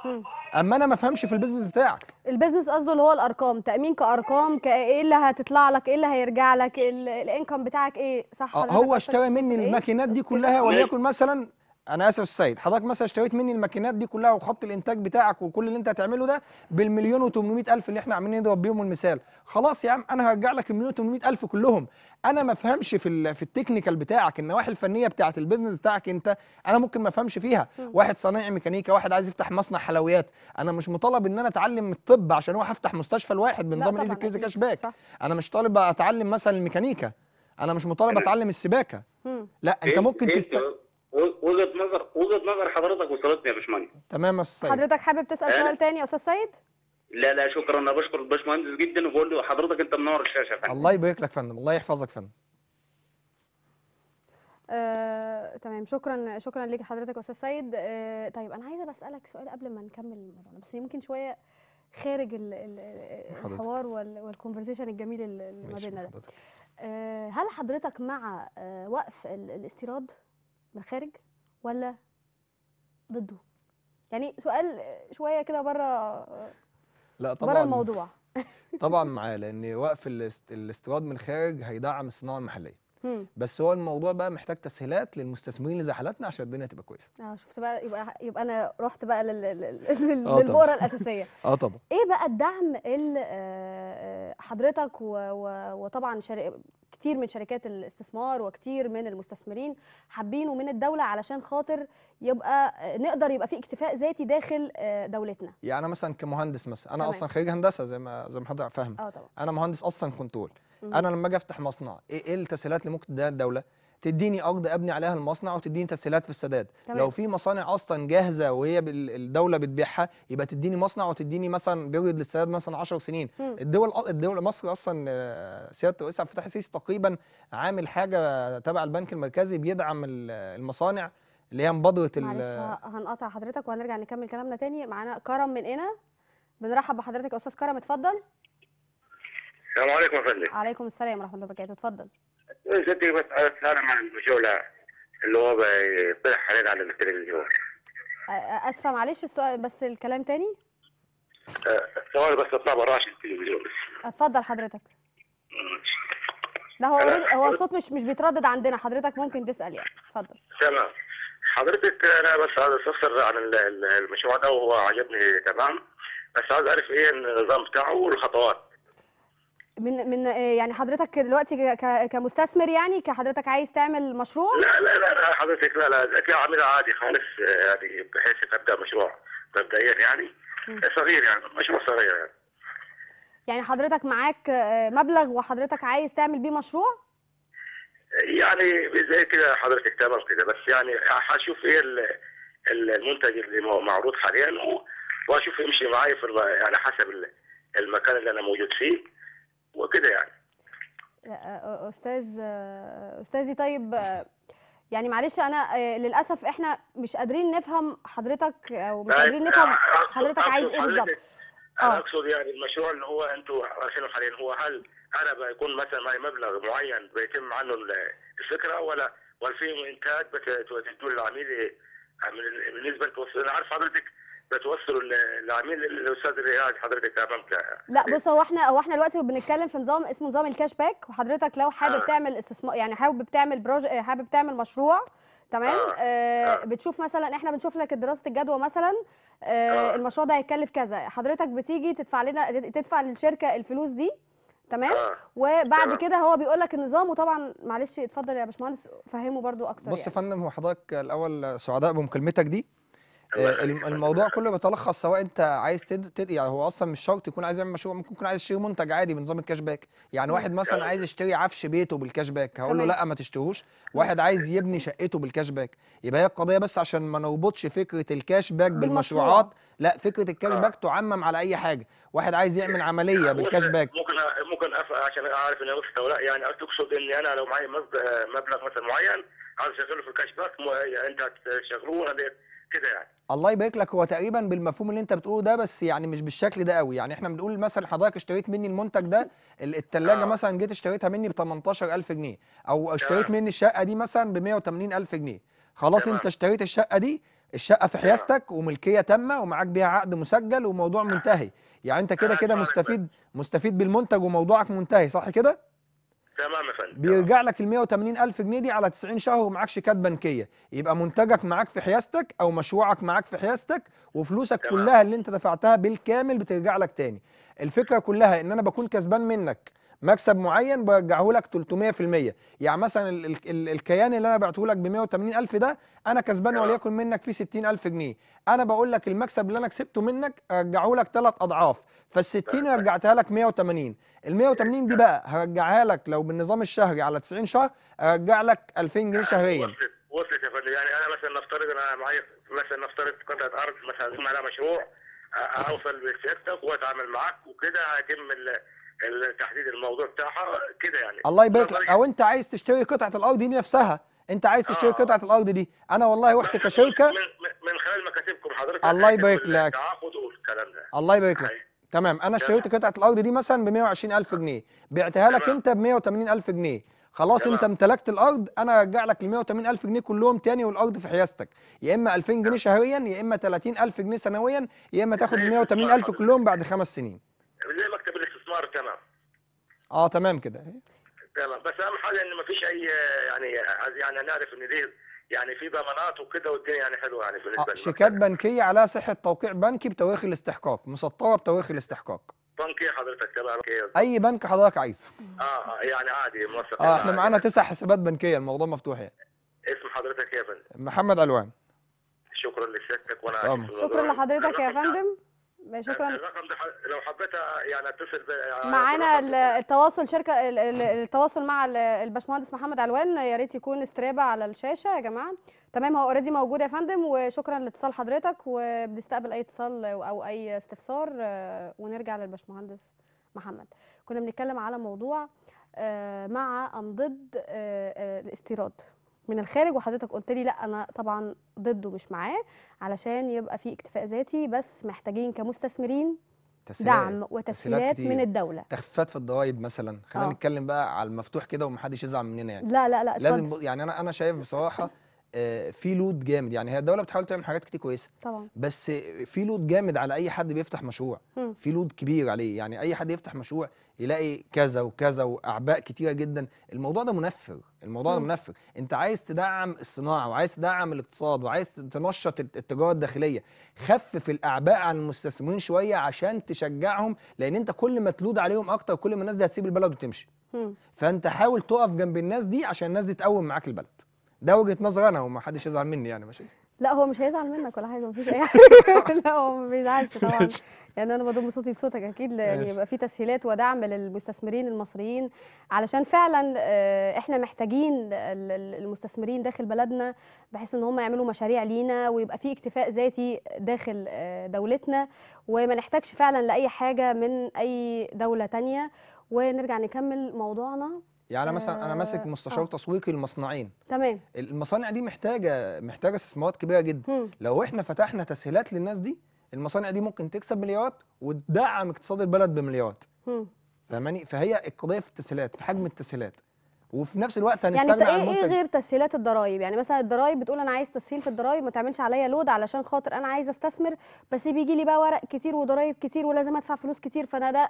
اما انا ما فهمش في البيزنس بتاعك البيزنس قصده اللي هو الارقام تامين كارقام ايه اللي هتطلع لك ايه اللي هيرجع لك الانكم بتاعك ايه صح آه، هو اشترى مني إيه؟ الماكينات دي كلها وليكن مثلا انا اسف السيد حضرتك مثلا اشتريت مني الماكينات دي كلها وخط الانتاج بتاعك وكل اللي انت هتعمله ده بالمليون و800 الف اللي احنا عاملين نضرب بيهم المثال خلاص يا عم انا هرجع لك المليون و800 الف كلهم انا ما افهمش في في التكنيكال بتاعك النواحي الفنيه بتاعه البيزنس بتاعك انت انا ممكن ما افهمش فيها واحد صنايعي ميكانيكا واحد عايز يفتح مصنع حلويات انا مش مطالب ان انا اتعلم الطب عشان اروح افتح مستشفى لواحد بنظام الايزي كريزي كاش باك انا مش طالب اتعلم مثلا الميكانيكا انا مش مطالب اتعلم السباكه لا انت إيه، ممكن إيه، تست إيه، وجهه نظر وجهه نظر حضرتك وصلتني يا باشمهندس تمام يا استاذ حضرتك حابب تسال سؤال تاني يا استاذ سيد؟ لا لا شكرا انا بشكر الباشمهندس جدا وبقول له حضرتك انت منور الشاشه يا فندم الله يبارك لك فندم الله يحفظك فندم آه، تمام شكرا شكرا ليك حضرتك يا استاذ سيد آه، طيب انا عايزه بسالك سؤال قبل ما نكمل الموضوع بس يمكن شويه خارج الـ الـ الحوار والكونفرسيشن الجميل اللي ما بيننا ده آه، هل حضرتك مع آه، وقف الاستيراد الخارج ولا ضده يعني سؤال شويه كده بره لا طبعا بره الموضوع طبعا معاه لان وقف الاستيراد من الخارج هيدعم الصناعه المحليه بس هو الموضوع بقى محتاج تسهيلات للمستثمرين اللي زي حالاتنا عشان الدنيا تبقى كويسه اه شفت بقى يبقى يبقى انا رحت بقى للبؤره آه، الاساسيه اه طبعا ايه بقى الدعم اللي آه، آه، حضرتك وطبعا كتير من شركات الاستثمار وكتير من المستثمرين حابين ومن الدوله علشان خاطر يبقى نقدر يبقى في اكتفاء ذاتي داخل آه، دولتنا يعني مثلا كمهندس مثلا انا تمام. اصلا خريج هندسه زي ما زي ما حضرتك فاهم آه، انا مهندس اصلا كنترول انا لما اجي افتح مصنع ايه, إيه التسهيلات اللي ممكن تديها الدوله تديني ارض ابني عليها المصنع وتديني تسهيلات في السداد تمام. لو في مصانع اصلا جاهزه وهي الدوله بتبيعها يبقى تديني مصنع وتديني مثلا بيريد للسداد مثلا 10 سنين م. الدول الدول مصر اصلا آه، سياده الرئيس عبد الفتاح السيسي تقريبا عامل حاجه تبع البنك المركزي بيدعم المصانع اللي هي مبادره هنقطع حضرتك وهنرجع نكمل كلامنا تاني معانا كرم من هنا بنرحب بحضرتك يا استاذ كرم اتفضل السلام عليكم يا فندم عليكم السلام ورحمه الله وبركاته اتفضل صدق بس انا مع المجولة اللي هو بيطلع علينا على التلفزيون اسفه معلش السؤال بس الكلام تاني السؤال بس اطلع بره عشان التلفزيون اتفضل حضرتك لا هو هو الصوت مش مش بيتردد عندنا حضرتك ممكن تسال يعني اتفضل تمام حضرتك انا بس عايز استفسر عن المشروع ده وهو عجبني تمام بس عايز اعرف ايه النظام بتاعه والخطوات من من يعني حضرتك دلوقتي كمستثمر يعني كحضرتك عايز تعمل مشروع؟ لا لا لا, لا حضرتك لا لا دي عامل عادي خالص يعني بحيث تبدا مشروع مبدئيا يعني صغير يعني مشروع صغير يعني يعني حضرتك معاك آه، مبلغ وحضرتك عايز تعمل بيه مشروع؟ يعني زي كده حضرتك تمام كده بس يعني هشوف ايه المنتج اللي معروض حاليا واشوف يمشي معايا في يعني حسب المكان اللي انا موجود فيه وكده يعني استاذ استاذي طيب يعني معلش انا آه، للاسف احنا مش قادرين نفهم حضرتك ومش قادرين نفهم حضرتك عايز ايه بالظبط انا آه. اقصد يعني المشروع اللي هو انتوا راسينه حاليا هو هل انا بيكون مثلا معي مبلغ معين بيتم عنه الفكره ولا ولا في انتاج بتدوه للعميل آه، بالنسبه لكم انا عارف حضرتك بتوصلوا للعميل الاستاذ الرياض حضرتك امامك لا بص هو احنا هو احنا دلوقتي بنتكلم في نظام اسمه نظام الكاش باك وحضرتك لو حابب آه. تعمل استثمار يعني حابب تعمل بروج آه، حابب تعمل مشروع تمام آه. آه. آه. بتشوف مثلا احنا بنشوف لك دراسه الجدوى مثلا آه. آه. المشروع ده هيكلف كذا حضرتك بتيجي تدفع لنا تدفع للشركه الفلوس دي تمام آه. وبعد آه. كده هو بيقول لك النظام وطبعا معلش اتفضل يا باشمهندس فهمه برده اكتر بص يا يعني. فندم هو حضرتك الاول سعداء بمكلمتك دي آه، الموضوع كله بيتلخص سواء انت عايز تد... تد... يعني هو اصلا مش شرط يكون عايز يعمل مشروع ممكن يكون عايز يشتري منتج عادي بنظام الكاش باك يعني واحد مثلا عايز يشتري عفش بيته بالكاش باك هقول له لا ما تشتروش واحد عايز يبني شقته بالكاش باك يبقى هي القضيه بس عشان ما نربطش فكره الكاش باك بالمشروعات لا فكره الكاش آه. باك تعمم على اي حاجه واحد عايز يعمل يعني عمليه بالكاش باك ممكن ممكن عشان اعرف ان وصلت ولا يعني تقصد ان انا لو معايا مبلغ مثلا معين عايز اشغله في الكاش باك يعني انت هتشغلوه كده يعني الله يبارك لك هو تقريبا بالمفهوم اللي انت بتقوله ده بس يعني مش بالشكل ده قوي يعني احنا بنقول مثلا حضرتك اشتريت مني المنتج ده الثلاجه آه. مثلا جيت اشتريتها مني ب 18000 جنيه او اشتريت مني الشقه دي مثلا ب 180000 جنيه خلاص انت اشتريت الشقه دي الشقه في حيازتك وملكيه تامه ومعاك بيها عقد مسجل وموضوع منتهي يعني انت كده كده مستفيد مستفيد بالمنتج وموضوعك منتهي صح كده تمام يا فندم بيرجع لك ال 180000 جنيه دي على 90 شهر ومعكش كات بنكيه يبقى منتجك معاك في حيازتك او مشروعك معاك في حيازتك وفلوسك تمام. كلها اللي انت دفعتها بالكامل بترجع لك تاني الفكره كلها ان انا بكون كسبان منك مكسب معين برجعه لك 300% يعني مثلا ال ال الكيان اللي انا بعته لك ب 180000 ده انا كسبان آه. وليكن منك فيه 60000 جنيه انا بقول لك المكسب اللي انا كسبته منك ارجعه لك ثلاث اضعاف فال 60 رجعتها لك 180 ال 180 دي بقى هرجعها لك لو بالنظام الشهري على 90 شهر ارجع لك 2000 جنيه شهريا وصلت وصلت يا فندم يعني انا مثلا نفترض انا معايا مثلا نفترض قطعه ارض مثلا عليها مشروع اوصل لشركتك واتعامل معاك وكده هيتم تحديد الموضوع بتاعها كده يعني الله يبارك لك او انت عايز تشتري قطعه الارض دي نفسها انت عايز تشتري آه. قطعه الارض دي انا والله رحت كشركه من, من خلال مكاتبكم حضرتك الله يبارك لك الله يبارك لك تمام انا اشتريت قطعه الارض دي مثلا ب 120000 جنيه بعتها لك انت ب 180000 جنيه خلاص انت امتلكت الارض انا ارجع لك ال 180000 جنيه كلهم تاني والارض في حيازتك يا اما 2000 جنيه شهريا يا اما 30000 جنيه سنويا يا اما تاخد ال 180000 كلهم بعد خمس سنين زي مكتب الاسمار تمام اه تمام كده تمام بس اهم حاجه ان فيش اي يعني يعني نعرف ان دي يعني في ضمانات وكده والدنيا يعني حلوه يعني بالنسبه آه شيكات بنكيه على صحه توقيع بنكي بتواخي الاستحقاق مسطره بتواخي الاستحقاق بنكي حضرتك تبع اي بنك حضرتك عايزه آه،, اه يعني عادي موثق اه احنا معانا تسع حسابات بنكيه الموضوع مفتوح يعني اسم حضرتك يا فندم محمد علوان شكرا لسيادتك وانا آه، شكرا لحضرتك يا فندم آه، شكرا الرقم ده لو حبيت يعني اتصل آه، معانا التواصل شركه التواصل مع الباشمهندس محمد علوان يا ريت يكون استرابه على الشاشه يا جماعه تمام هو اوريدي موجود يا فندم وشكرا لاتصال حضرتك وبنستقبل اي اتصال او اي استفسار آه، ونرجع للباشمهندس محمد كنا بنتكلم على موضوع مع ام ضد الاستيراد من الخارج وحضرتك قلت لي لا انا طبعا ضده مش معاه علشان يبقى في اكتفاء ذاتي بس محتاجين كمستثمرين تسهيلات. دعم وتسهيلات من الدوله تخفيفات في الضرايب مثلا خلينا آه. نتكلم بقى على المفتوح كده ومحدش يزعل مننا يعني لا لا لا لازم ب... يعني انا انا شايف بصراحه آه، في لود جامد يعني هي الدوله بتحاول تعمل حاجات كتير كويسه طبعا بس في لود جامد على اي حد بيفتح مشروع في لود كبير عليه يعني اي حد يفتح مشروع يلاقي كذا وكذا واعباء كتيره جدا الموضوع ده منفر الموضوع ده منفر انت عايز تدعم الصناعه وعايز تدعم الاقتصاد وعايز تنشط التجاره الداخليه خفف الاعباء عن المستثمرين شويه عشان تشجعهم لان انت كل ما تلود عليهم اكتر كل ما الناس دي هتسيب البلد وتمشي فانت حاول تقف جنب الناس دي عشان الناس دي تقوم معاك البلد ده وجهه نظر انا ومحدش يزعل مني يعني ماشي لا هو مش هيزعل منك ولا حاجه مفيش اي حاجه لا هو ما بيزعلش طبعا يعني انا بضم صوتي لصوتك اكيد يعني يبقى في تسهيلات ودعم للمستثمرين المصريين علشان فعلا آه، احنا محتاجين المستثمرين داخل بلدنا بحيث ان هم يعملوا مشاريع لينا ويبقى في اكتفاء ذاتي داخل آه، دولتنا وما نحتاجش فعلا لاي حاجه من اي دوله تانية ونرجع نكمل موضوعنا يعني مثلا انا ماسك آه، مستشار آه. تسويقي لمصنعين تمام المصانع دي محتاجه محتاجه استثمارات كبيره جدا م. لو احنا فتحنا تسهيلات للناس دي المصانع دي ممكن تكسب مليارات وتدعم اقتصاد البلد بمليارات فاهماني فهي القضيه في التسهيلات في حجم التسهيلات وفي نفس الوقت هنستغنى يعني عن ايه, إيه غير تسهيلات الضرايب يعني مثلا الضرايب بتقول انا عايز تسهيل في الضرايب ما تعملش عليا لود علشان خاطر انا عايز استثمر بس بيجي لي بقى ورق كتير وضرايب كتير ولازم ادفع فلوس كتير فانا ده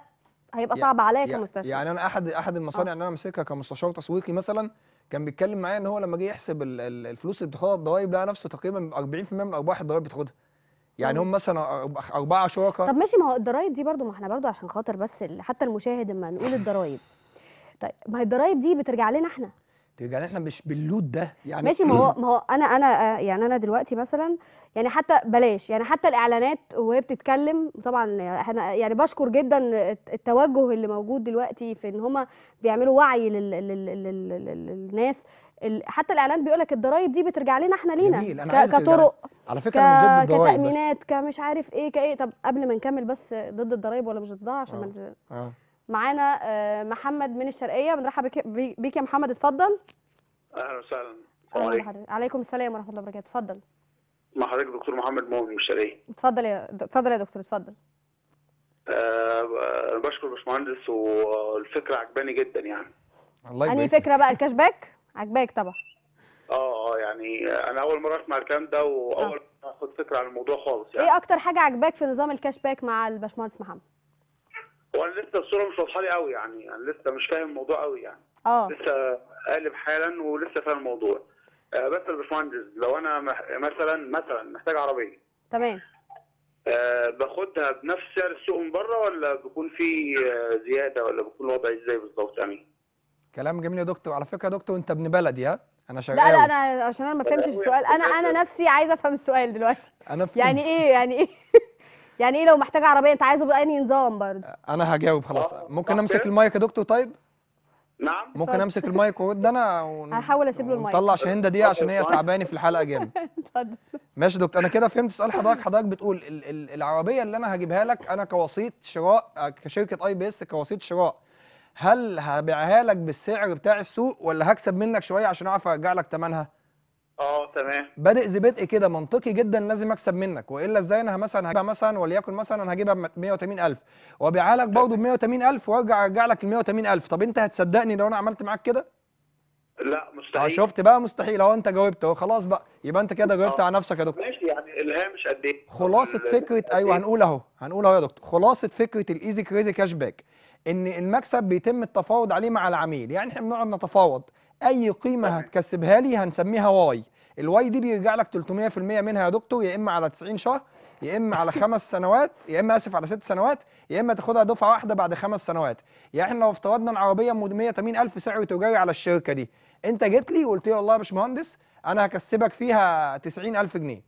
هيبقى صعب عليا كمستثمر يعني انا احد احد المصانع آه. اللي انا ماسكها كمستشار تسويقي مثلا كان بيتكلم معايا ان هو لما جه يحسب الفلوس اللي بتاخدها الضرايب لقى نفسه تقريبا 40% من ارباح الضرايب بتاخدها يعني هم طيب. مثلا اربعه شركاء طب ماشي ما هو الضرايب دي برضو ما احنا برضو عشان خاطر بس حتى المشاهد اما نقول الضرايب طيب ما هي الضرايب دي بترجع لنا احنا ترجع لنا احنا مش باللود ده يعني ماشي ما هو ما هو انا انا آه، يعني انا دلوقتي مثلا يعني حتى بلاش يعني حتى الاعلانات وهي بتتكلم طبعا احنا يعني بشكر جدا التوجه اللي موجود دلوقتي في ان هم بيعملوا وعي للناس حتى الاعلان بيقول لك الضرايب دي بترجع لنا احنا لينا جميل. أنا كطرق على فكره ك... كتامينات كمش عارف ايه كايه طب قبل ما نكمل بس ضد الضرايب ولا مش ضدها عشان آه. آه. معانا آه، محمد من الشرقيه بنرحب بيك يا محمد اتفضل اهلا وسهلا عليكم. عليكم السلام ورحمه الله وبركاته اتفضل مع حضرتك دكتور محمد مؤمن من الشرقيه اتفضل يا اتفضل يا دكتور اتفضل أه بشكر باشمهندس والفكره عجباني جدا يعني الله يبارك فكره بقى الكاش باك عجباك طبعا اه اه يعني انا اول مره اسمع الكلام ده واول آه. مره اخد فكره عن الموضوع خالص يعني ايه اكتر حاجه عجباك في نظام الكاش باك مع الباشمهندس محمد هو انا لسه الصوره مش واضحه لي قوي يعني انا يعني لسه مش فاهم الموضوع قوي يعني اه لسه قالب حالا ولسه فاهم الموضوع آه بس يا باشمهندس لو انا مح... مثلا مثلا محتاج عربيه تمام آه باخدها بنفس سعر السوق من بره ولا بيكون في آه زياده ولا بيكون الوضع ازاي بالظبط يعني؟ كلام جميل يا دكتور على فكره يا دكتور انت ابن بلدي ها انا شغال لا لا انا عشان انا ما فهمتش السؤال انا انا نفسي عايزه افهم السؤال دلوقتي انا فهمت. يعني ايه يعني ايه يعني ايه لو محتاجه عربيه انت عايزه بانهي نظام برضه انا هجاوب خلاص آه، ممكن امسك المايك يا دكتور طيب نعم ممكن امسك المايك وارد انا هحاول اسيب له المايك طلع شهنده دي عشان هي تعباني في الحلقه جامد اتفضل ماشي دكتور انا كده فهمت سؤال حضرتك حضرتك بتقول العربيه اللي انا هجيبها لك انا كوسيط شراء كشركه اي بي اس كوسيط شراء هل هبيعها لك بالسعر بتاع السوق ولا هكسب منك شويه عشان اعرف ارجع لك ثمنها اه تمام بادئ ذي بدء كده منطقي جدا لازم اكسب منك والا ازاي انا مثلا هجيبها مثلا وليكن مثلا انا هجيبها ب 180000 وابيعها لك برضه ب 180000 وارجع ارجع لك ال 180000 طب انت هتصدقني لو انا عملت معاك كده؟ لا آه، مستحيل شفت بقى مستحيل اهو انت جاوبت اهو خلاص بقى يبقى انت كده جاوبت آه. على نفسك يا دكتور ماشي يعني الهامش قد ايه خلاصه فكره ايوه إيه؟ هنقول اهو هنقول اهو يا دكتور خلاصه فكره الايزي كريزي كاش باك ان المكسب بيتم التفاوض عليه مع العميل يعني احنا بنقعد نتفاوض اي قيمه هتكسبها لي هنسميها واي الواي دي بيرجع لك 300% منها يا دكتور يا اما على 90 شهر يا اما على خمس سنوات يا اما اسف على ست سنوات يا اما تاخدها دفعه واحده بعد خمس سنوات يعني احنا لو افترضنا العربيه 180000 سعر تجاري على الشركه دي انت جيت لي وقلت لي والله يا باشمهندس انا هكسبك فيها 90000 جنيه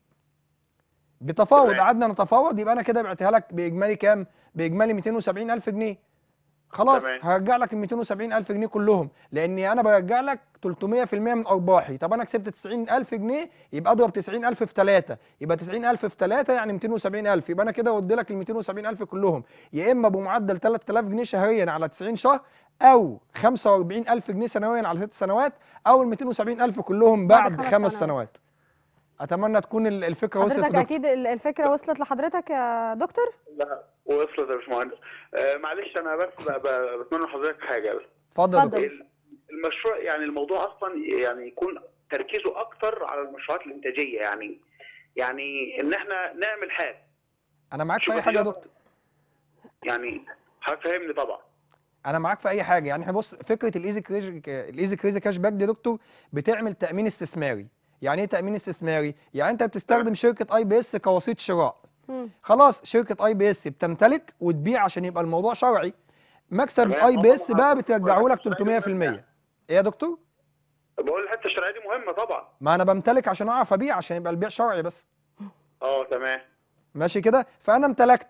بتفاوض قعدنا نتفاوض يبقى انا كده بعتها لك باجمالي كام باجمالي 270000 جنيه خلاص تمام. هرجع لك ال 270 الف جنيه كلهم لاني انا برجع لك 300% من ارباحي طب انا كسبت 90 الف جنيه يبقى اضرب الف في 3 يبقى 90 الف في 3 يعني 270 الف يبقى انا كده ودي لك ال 270 الف كلهم يا اما بمعدل 3000 جنيه شهريا على 90 شهر او 45 الف جنيه سنويا على 6 سنوات او ال 270 الف كلهم بعد خمس سنوات, سنوات. اتمنى تكون الفكره وصلت لحضرتك اكيد الفكره وصلت لحضرتك يا دكتور لا وصلت يا باشمهندس آه، معلش انا بس بتمنى لحضرتك حاجه بس اتفضل المشروع يعني الموضوع اصلا يعني يكون تركيزه اكتر على المشروعات الانتاجيه يعني يعني ان احنا نعمل حاجه انا معاك في اي حاجه يا دكتور يعني هتفهمني طبعا انا معاك في اي حاجه يعني احنا بص فكره الايزي كريزي الايزي كريزي كاش باك دي يا دكتور بتعمل تامين استثماري يعني ايه تامين استثماري يعني انت بتستخدم شركه اي بي اس كوسيط شراء خلاص شركه اي بي اس بتمتلك وتبيع عشان يبقى الموضوع شرعي مكسب اي بي اس بقى بترجعه لك 300% ايه يا دكتور بقول الحته الشرعيه دي مهمه طبعا ما انا بمتلك عشان اعرف ابيع عشان يبقى البيع شرعي بس اه تمام ماشي كده فانا امتلكت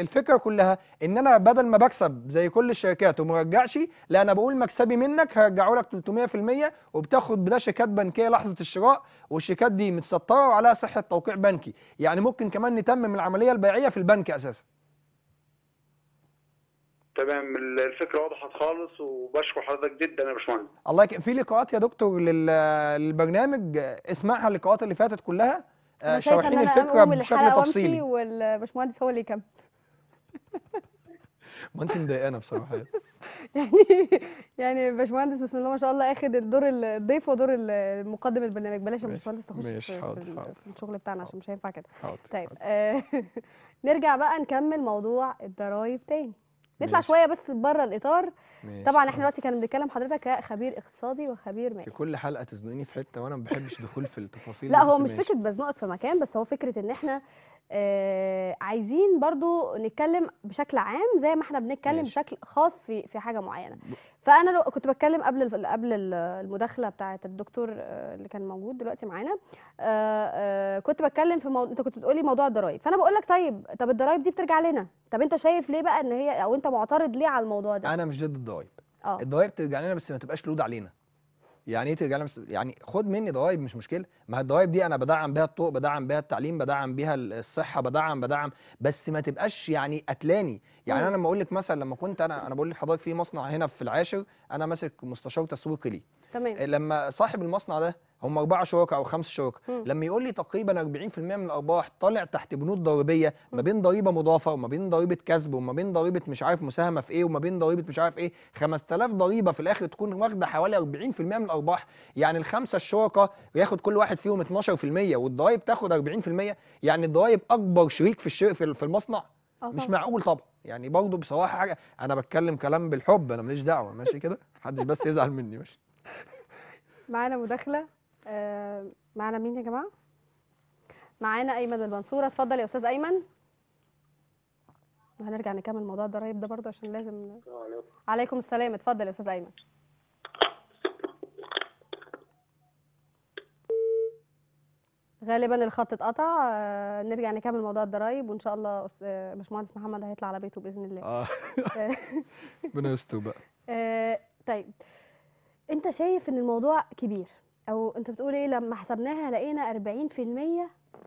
الفكره كلها ان انا بدل ما بكسب زي كل الشركات وما ارجعش لا انا بقول مكسبي منك هرجعه لك 300% وبتاخد بده شيكات بنكيه لحظه الشراء والشيكات دي متسطره وعليها صحه توقيع بنكي يعني ممكن كمان نتمم العمليه البيعيه في البنك اساسا تمام الفكره وضحت خالص وبشكر حضرتك جدا يا باشمهندس الله يك... في لقاءات يا دكتور لل... للبرنامج اسمعها اللقاءات اللي فاتت كلها آه، شرحين الفكره بشكل تفصيلي والباشمهندس هو اللي يكمل ما انت مضايقانا بصراحه يعني يعني باشمهندس بسم الله ما شاء الله اخد الدور الضيف ودور المقدم البرنامج بلاش يا باشمهندس تخش ماشي حاضر حاضر الشغل بتاعنا عشان مش هينفع كده حاضر طيب آه، نرجع بقى نكمل موضوع الضرايب تاني نطلع شويه بس بره الاطار ماشي طبعا احنا دلوقتي كنا بنتكلم حضرتك كخبير اقتصادي وخبير مالي في كل حلقه تزنقني في حته وانا ما بحبش دخول في التفاصيل لا هو مش ماشي. فكره بزنقك في مكان بس هو فكره ان احنا آه، عايزين برضو نتكلم بشكل عام زي ما احنا بنتكلم ماشي. بشكل خاص في في حاجه معينه فانا لو كنت بتكلم قبل قبل المداخله بتاعه الدكتور آه، اللي كان موجود دلوقتي معانا آه، كنت بتكلم في موضوع انت كنت بتقولي موضوع الضرايب فانا بقول لك طيب طب الضرايب دي بترجع لنا طب انت شايف ليه بقى ان هي او انت معترض ليه على الموضوع ده انا مش ضد الضرايب الضرايب ترجع لنا بس ما تبقاش لود علينا يعني ايه تجعل يعني خد مني ضرائب مش مشكله ما الضرائب دي انا بدعم بيها الطرق بدعم بيها التعليم بدعم بيها الصحه بدعم بدعم بس ما تبقاش يعني قتلاني يعني انا لما اقول لك مثلا لما كنت انا انا بقول لحضرتك في مصنع هنا في العاشر انا ماسك مستشار تسويقي ليه تمام لما صاحب المصنع ده هم اربعه شركاء او خمس شركاء لما يقول لي تقريبا 40% من الارباح طالع تحت بنود ضريبيه ما بين ضريبه مضافه وما بين ضريبه كسب وما بين ضريبه مش عارف مساهمه في ايه وما بين ضريبه مش عارف ايه 5000 ضريبه في الاخر تكون واخده حوالي 40% من الارباح يعني الخمسه الشركاء ياخد كل واحد فيهم 12% والضرايب تاخد 40% يعني الضرايب اكبر شريك في الشرق في المصنع آه مش معقول طبعا يعني برضه بصراحه حاجه انا بتكلم كلام بالحب انا ماليش دعوه ماشي كده محدش بس يزعل مني ماشي معانا مداخله معانا مين يا جماعه معانا ايمن المنصوره اتفضل يا استاذ ايمن وهنرجع نكمل موضوع الضرايب ده برضه عشان لازم عليكم السلام اتفضل يا استاذ ايمن غالبا الخط اتقطع آه نرجع نكمل موضوع الضرايب وان شاء الله آه، باشمهندس محمد هيطلع على بيته باذن الله آه. ربنا يستر بقى آه، طيب انت شايف ان الموضوع كبير او انت بتقول ايه لما حسبناها لقينا 40%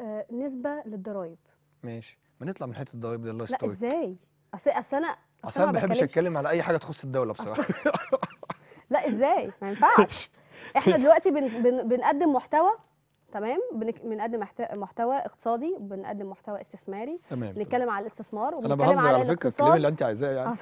آه نسبه للضرايب ماشي ما نطلع من حته الضرايب دي الله يستر لا ازاي اصل اصل انا اصل انا ما بحبش اتكلم على اي حاجه تخص الدوله بصراحه لا ازاي ما ينفعش احنا دلوقتي بن بن بنقدم محتوى تمام بنقدم محتوى اقتصادي بنقدم محتوى استثماري تمام بنتكلم على الاستثمار انا بهزر على, على فكره الكلام اللي انت عايزاه يعني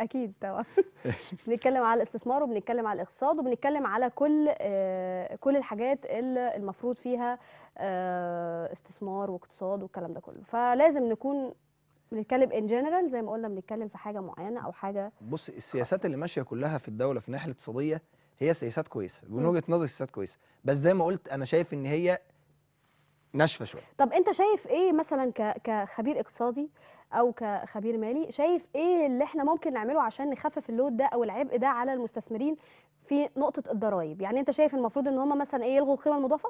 اكيد طبعا بنتكلم على الاستثمار وبنتكلم على الاقتصاد وبنتكلم على كل آه، كل الحاجات اللي المفروض فيها آه، استثمار واقتصاد والكلام ده كله فلازم نكون بنتكلم ان جنرال زي ما قلنا بنتكلم في حاجه معينه او حاجه بص السياسات اللي ماشيه كلها في الدوله في الناحيه الاقتصاديه هي سياسات كويسه من وجهه نظري سياسات كويسه بس زي ما قلت انا شايف ان هي ناشفه شويه طب انت شايف ايه مثلا كخبير اقتصادي او كخبير مالي شايف ايه اللي احنا ممكن نعمله عشان نخفف اللود ده او العبء ده على المستثمرين في نقطه الضرائب يعني انت شايف المفروض ان هم مثلا ايه يلغوا القيمه المضافه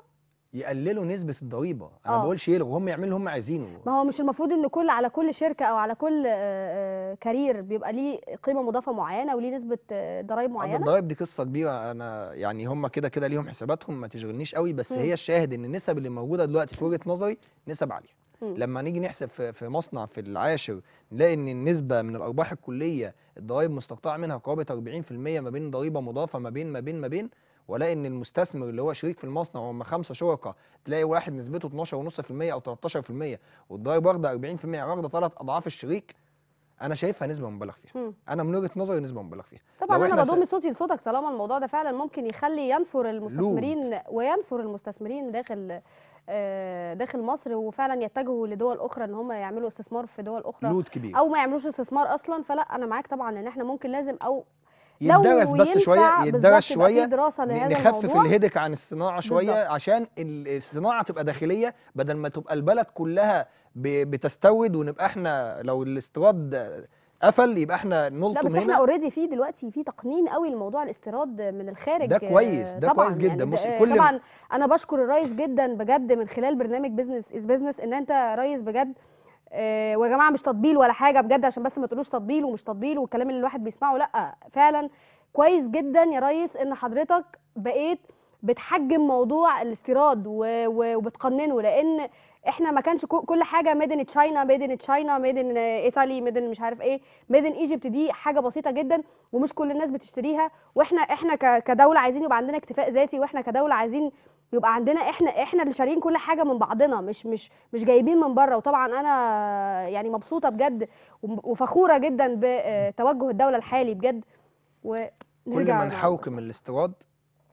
يقللوا نسبة الضريبة، أنا ما آه. بقولش يلغوا هم يعملوا اللي هم عايزينه ما هو مش المفروض إن كل على كل شركة أو على كل آه، آه، كارير بيبقى ليه قيمة مضافة معينة وليه نسبة ضرايب معينة؟ الضرايب دي قصة كبيرة أنا يعني هم كده كده ليهم حساباتهم ما تشغلنيش قوي بس م. هي الشاهد إن النسب اللي موجودة دلوقتي في وجهة نظري نسب عالية لما نيجي نحسب في مصنع في العاشر نلاقي ان النسبه من الارباح الكليه الضرائب مستقطعه منها قرابه 40% ما بين ضريبه مضافه ما بين ما بين ما بين ولاقي ان المستثمر اللي هو شريك في المصنع وهم خمسه شركاء تلاقي واحد نسبته 12.5% او 13% والضرائب واخده 40% يعني واخده ثلاث اضعاف الشريك انا شايفها نسبه مبالغ فيها مم. انا من وجهه نظري نسبه مبالغ فيها طبعا انا بضم س... صوتي لصوتك طالما الموضوع ده فعلا ممكن يخلي ينفر المستثمرين لوت. وينفر المستثمرين داخل آه، داخل مصر وفعلا يتجهوا لدول اخرى ان هم يعملوا استثمار في دول اخرى لود كبير. او ما يعملوش استثمار اصلا فلا انا معاك طبعا ان احنا ممكن لازم او يدرس بس شويه يدرس شويه نخفف الهدك عن الصناعه شويه بالضبط. عشان الصناعه تبقى داخليه بدل ما تبقى البلد كلها بتستورد ونبقى احنا لو الاستيراد قفل يبقى احنا نلطم هنا لا بس احنا اوريدي في دلوقتي في تقنين قوي لموضوع الاستيراد من الخارج ده كويس ده آه، كويس جدا يعني بص آه، كل طبعا انا بشكر الريس جدا بجد من خلال برنامج بزنس از بزنس ان انت ريس بجد آه، ويا جماعه مش تطبيل ولا حاجه بجد عشان بس ما تقولوش تطبيل ومش تطبيل والكلام اللي الواحد بيسمعه لا فعلا كويس جدا يا ريس ان حضرتك بقيت بتحجم موضوع الاستيراد وبتقننه لان احنا ما كانش كل حاجه ميد ان تشاينا ميد ان تشاينا ميد ان ايطالي ميد ان مش عارف ايه ميد ان ايجيبت دي حاجه بسيطه جدا ومش كل الناس بتشتريها واحنا احنا كدوله عايزين يبقى عندنا اكتفاء ذاتي واحنا كدوله عايزين يبقى عندنا احنا احنا اللي شاريين كل حاجه من بعضنا مش مش مش جايبين من بره وطبعا انا يعني مبسوطه بجد وفخوره جدا بتوجه الدوله الحالي بجد كل من حوكم الاستيراد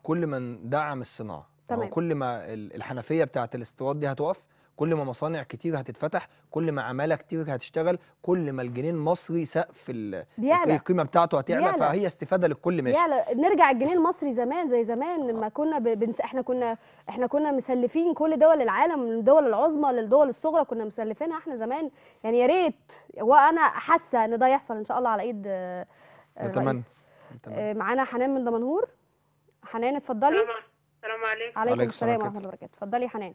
كل من دعم الصناعه تمام. كل ما الحنفيه بتاعه الاستيراد دي هتقف كل ما مصانع كتير هتتفتح كل ما عماله كتير هتشتغل كل ما الجنيه المصري سقف القيمه بتاعته هتعلى فهي استفاده للكل ماشي بيعلى. نرجع الجنيه المصري زمان زي زمان لما كنا بنس... احنا كنا احنا كنا مسلفين كل دول العالم من الدول العظمى للدول الصغرى كنا مسلفينها احنا زمان يعني يا ريت وانا حاسه ان ده يحصل ان شاء الله على ايد آه، نتمنى آه، معانا حنان من دمنهور حنان اتفضلي السلام عليكم وعليكم السلام ورحمه الله وبركاته اتفضلي حنان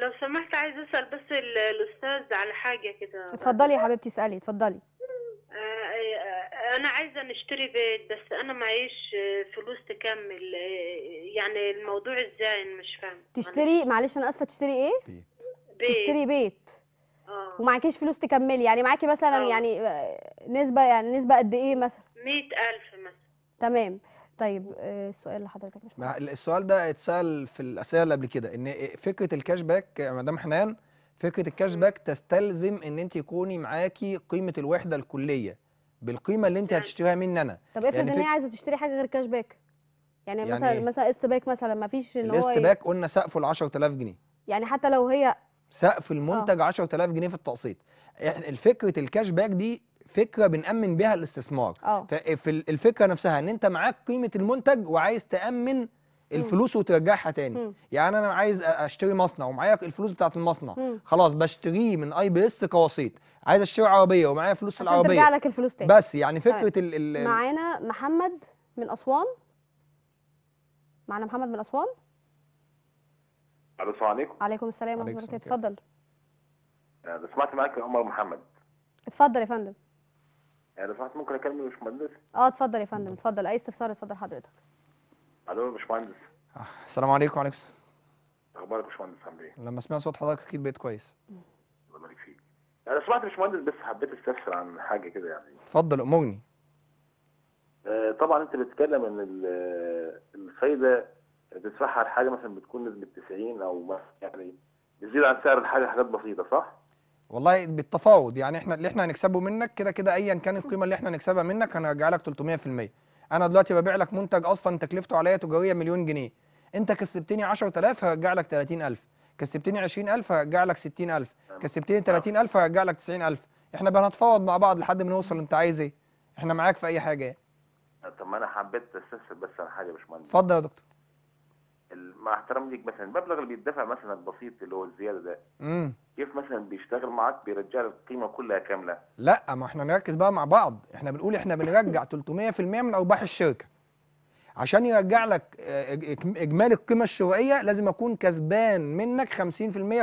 لو سمحت عايز اسال بس الاستاذ على حاجه كده اتفضلي يا حبيبتي اسالي اتفضلي آه، آه، انا عايزه نشتري بيت بس انا معيش فلوس تكمل يعني الموضوع ازاي مش فاهمه تشتري معلش انا اسفه تشتري ايه بيت تشتري بيت اه ومعكيش فلوس تكملي يعني معاكي مثلا أوه. يعني آه، نسبه يعني نسبه قد ايه مثلا 100000 مثلا تمام طيب آه، السؤال اللي حضرتك مش السؤال ده اتسال في الاسئله اللي قبل كده ان آه، فكره الكاش باك يا مدام حنان فكره الكاش باك تستلزم ان انت يكوني معاكي قيمه الوحده الكليه بالقيمه اللي انت يعني هتشتريها مني انا طب افرض يعني ان هي عايزه تشتري حاجه غير كاش باك يعني, يعني مثلا إيه؟ مثلا قسط باك مثلا ما فيش ان هو القسط باك قلنا سقفه ال 10000 جنيه يعني حتى لو هي سقف المنتج 10000 آه. جنيه في التقسيط الفكره الكاش باك دي فكره بنامن بيها الاستثمار آه. في الفكره نفسها ان انت معاك قيمه المنتج وعايز تامن الفلوس مم. وترجعها تاني مم. يعني انا عايز اشتري مصنع ومعايا الفلوس بتاعه المصنع مم. خلاص بشتريه من اي بي اس كوسيط عايز اشتري عربيه ومعايا فلوس العربيه ترجع لك الفلوس تاني بس يعني فكره طيب. ال ال معانا محمد من اسوان معانا محمد من اسوان السلام عليكم وعليكم السلام ورحمه الله وبركاته اتفضل آه، سمعت معاك عمر محمد اتفضل يا فندم يعني لو سمحت ممكن اكلم الباشمهندس؟ اه اتفضل يا فندم اتفضل اي استفسار اتفضل حضرتك الو يا باشمهندس السلام عليكم وعليكم السلام اخبارك يا باشمهندس عامل ايه لما سمعت صوت حضرتك اكيد بقيت كويس الله يبارك فيك انا سمعت يا باشمهندس بس حبيت استفسر عن حاجه كده يعني اتفضل امرني آه، طبعا انت بتتكلم ان الفايده بتدفعها الحاجه مثلا بتكون نسبه 90 او يعني بتزيد عن سعر الحاجه حاجات بسيطه صح؟ والله بالتفاوض يعني احنا اللي احنا هنكسبه منك كده كده ايا كان القيمه اللي احنا هنكسبها منك هنرجع لك 300% انا دلوقتي ببيع لك منتج اصلا تكلفته عليا تجاريه مليون جنيه انت كسبتني 10000 هرجع لك 30000 كسبتني 20000 هرجع لك 60000 كسبتني 30000 هرجع لك 90000 احنا بنتفاوض مع بعض لحد ما نوصل انت عايز ايه احنا معاك في اي حاجه يعني طب ما انا حبيت استفسر بس على حاجه يا باشمهندس اتفضل يا دكتور مع احترام ليك مثلا المبلغ اللي بيدفع مثلا البسيط اللي هو الزياده ده امم كيف مثلا بيشتغل معاك بيرجع لك القيمه كلها كامله لا ما احنا نركز بقى مع بعض احنا بنقول احنا بنرجع 300% من ارباح الشركه عشان يرجع لك آه، اجمالي القيمه الشرائيه لازم اكون كسبان منك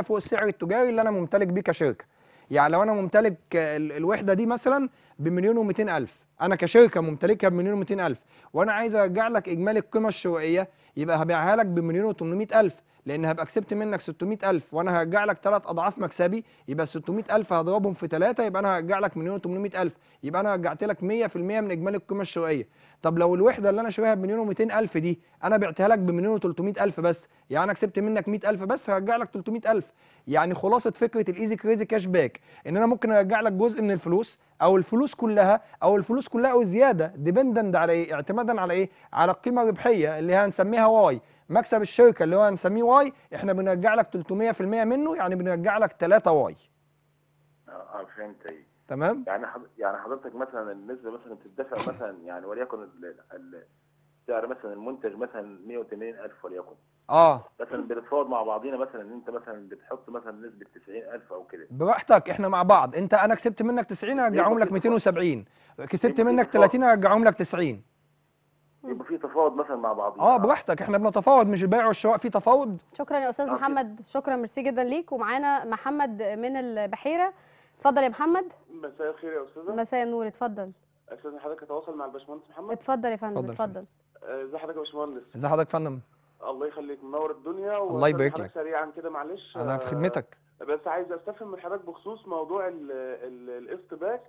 50% فوق السعر التجاري اللي انا ممتلك بيه كشركه يعني لو انا ممتلك الوحده دي مثلا بمليون و 200000 الف انا كشركه ممتلكها بمليون و 200000 الف وانا عايز ارجع لك اجمالي القيمه الشرائيه يبقى هبيعها لك بمليون و800 الف لان هبقى كسبت منك 600 الف وانا هرجع لك ثلاث اضعاف مكسبي يبقى 600 الف هضربهم في ثلاثه يبقى انا هرجع لك مليون و800 الف يبقى انا رجعت لك 100% من اجمالي القيمه الشرائيه طب لو الوحده اللي انا شاريها بمليون و200 الف دي انا بعتها لك بمليون و300 الف بس يعني انا كسبت منك 100 الف بس هرجع لك 300 الف يعني خلاصه فكره الايزي كريزي كاش باك ان انا ممكن ارجع لك جزء من الفلوس او الفلوس كلها او الفلوس كلها او زياده ديبندنت على ايه اعتمادا على ايه على القيمه الربحيه اللي هنسميها واي مكسب الشركه اللي هو هنسميه واي احنا بنرجع لك 300% منه يعني بنرجع لك 3 واي اه, آه، فهمت ايه تمام يعني حض... يعني حضرتك مثلا النسبه مثلا بتدفع مثلا يعني وليكن سعر مثلا المنتج مثلا 180000 وليكن اه مثلا بنتفاوض مع بعضينا مثلا ان انت مثلا بتحط مثلا نسبه 90000 او كده براحتك احنا مع بعض انت انا كسبت منك 90 ارجعهم لك 270 كسبت منك 30 ارجعهم لك 90 يبقى في تفاوض مثلا مع بعضينا اه براحتك احنا بنتفاوض مش البيع والشراء في تفاوض شكرا يا استاذ محمد شكرا ميرسي جدا ليك ومعانا محمد من البحيره اتفضل يا محمد مساء الخير يا استاذه مساء النور اتفضل استاذ حضرتك اتواصل مع الباشمهندس محمد اتفضل يا فندم اتفضل ازي حضرتك يا باشمهندس ازي حضرتك يا فندم الله يخليك منور الدنيا الله يبارك لك سريعا كده معلش انا في خدمتك آه، بس عايز استفهم من حضرتك بخصوص موضوع القسط باك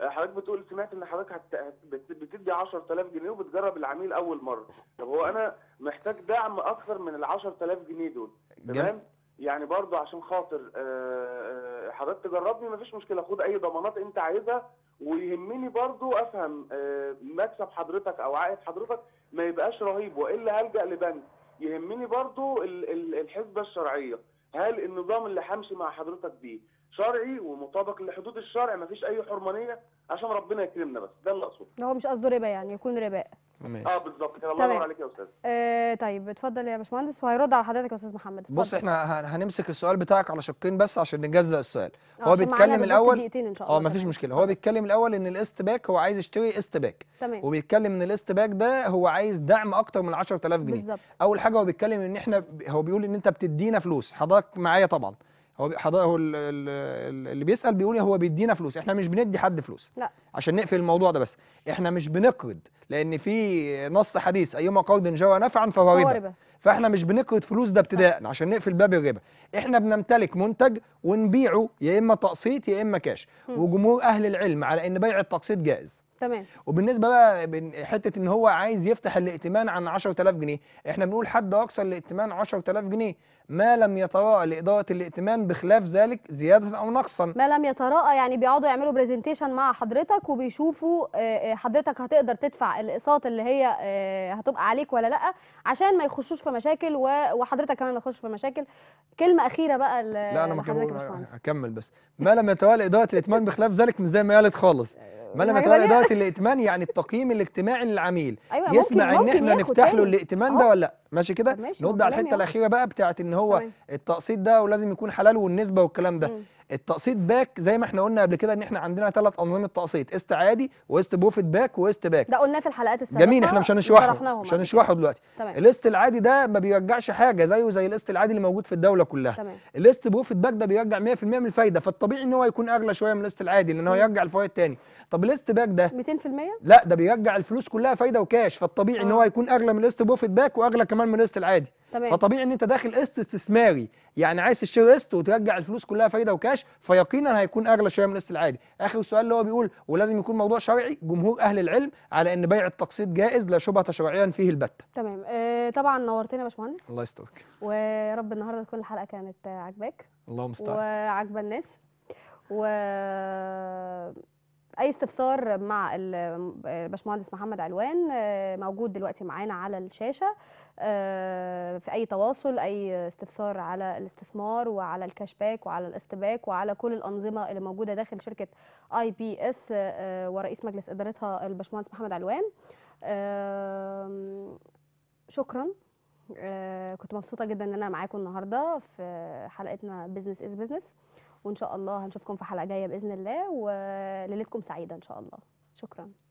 آه، حضرتك بتقول سمعت ان حضرتك هت... بتدي 10000 جنيه وبتجرب العميل اول مره طب هو انا محتاج دعم اكثر من ال 10000 جنيه دول تمام يعني برضه عشان خاطر آه، حضرتك تجربني مفيش مشكله خد اي ضمانات انت عايزها ويهمني برضو افهم مكسب حضرتك او عائد حضرتك ما يبقاش رهيب والا هلجا لبنك يهمني برضو الحسبه الشرعيه هل النظام اللي همشي مع حضرتك بيه شرعي ومطابق لحدود الشرع مفيش اي حرمانيه عشان ربنا يكرمنا بس ده اللي اقصده هو مش قصده ربا يعني يكون ربا ماشي اه بالظبط كده الله ينور عليك يا استاذ آه طيب اتفضل يا باشمهندس وهيرد على حضرتك يا استاذ محمد اتفضل. بص احنا هنمسك السؤال بتاعك على شقين بس عشان نجزأ السؤال آه، هو بيتكلم الاول اه مفيش مشكله هو بيتكلم الاول ان الاست باك هو عايز يشتري است باك تمام وبيتكلم ان الاست باك ده هو عايز دعم اكتر من 10000 جنيه بالظبط اول حاجه هو بيتكلم ان احنا هو بيقول ان انت بتدينا فلوس حضرتك معايا طبعا هو هو اللي بيسال بيقول إيه، هو بيدينا فلوس احنا مش بندي حد فلوس لا عشان نقفل الموضوع ده بس احنا مش بنقرض لان في نص حديث ايما قرض جرى نفعا فهو ربا فاحنا مش بنقرض فلوس ده ابتداء عشان نقفل باب الربا احنا بنمتلك منتج ونبيعه يا اما تقسيط يا اما كاش وجمهور اهل العلم على ان بيع التقسيط جائز تمام وبالنسبه بقى حته ان هو عايز يفتح الائتمان عن 10000 جنيه احنا بنقول حد اقصى الائتمان 10000 جنيه ما لم يتراءى لإدارة الائتمان بخلاف ذلك زيادة أو نقصا ما لم يتراءى يعني بيقعدوا يعملوا برزنتيشن مع حضرتك وبيشوفوا آه، آه، حضرتك هتقدر تدفع الأقساط اللي هي آه، هتبقى عليك ولا لأ عشان ما يخشوش في مشاكل وحضرتك كمان ما تخشش في مشاكل كلمة أخيرة بقى لا أنا ما هكمل بس ما لم يتراءى لإدارة الائتمان بخلاف ذلك مش زي ما قالت خالص ما انا يعني بتكلم دلوقتي الائتمان يعني التقييم الاجتماعي للعميل أيوة يسمع ممكن ان ممكن احنا نفتح له يعني. الائتمان ده آه. ولا لا ماشي كده نرد على الحته يعني. الاخيره بقى بتاعت ان هو التقسيط ده ولازم يكون حلال والنسبه والكلام ده التقسيط باك زي ما احنا قلنا قبل كده ان احنا عندنا ثلاث انظمه تقسيط است عادي واست بروفيت باك واست باك ده قلناه في الحلقات السابقه جميل احنا مش هنشرحه مش هنشرحه دلوقتي الاست العادي ده ما بيرجعش حاجه زيه زي الاست العادي اللي موجود في الدوله كلها الاست بروفيت باك ده بيرجع 100% من الفايده فالطبيعي ان هو يكون اغلى شويه من الاست العادي لان هو يرجع الفوائد تاني طب الاست باك ده 200% لا ده بيرجع الفلوس كلها فايده وكاش فالطبيعي أوه. ان هو آه. يكون اغلى من الاست بروفيت باك واغلى كمان من الاست العادي تمام. فطبيعي ان انت داخل قسط استثماري يعني عايز تشتري قسط وترجع الفلوس كلها فايده وكاش فيقينا هيكون اغلى شويه من القسط العادي اخر سؤال اللي هو بيقول ولازم يكون موضوع شرعي جمهور اهل العلم على ان بيع التقسيط جائز لا شبهه شرعيا فيه البتة تمام آه طبعا نورتنا يا باشمهندس الله يسترك ورب النهارده تكون الحلقه كانت عاجباك اللهم استعان وعاجبه الناس و اي استفسار مع الباشمهندس محمد علوان آه، موجود دلوقتي معانا على الشاشه آه، في اي تواصل اي استفسار على الاستثمار وعلى الكاش باك وعلى الاستباك وعلى كل الانظمه اللي موجوده داخل شركه اي بي اس ورئيس مجلس ادارتها الباشمهندس محمد علوان شكرا آه، كنت مبسوطه جدا ان انا معاكم النهارده في حلقتنا بزنس از بزنس وان شاء الله هنشوفكم في حلقه جايه باذن الله وليلتكم سعيده ان شاء الله شكرا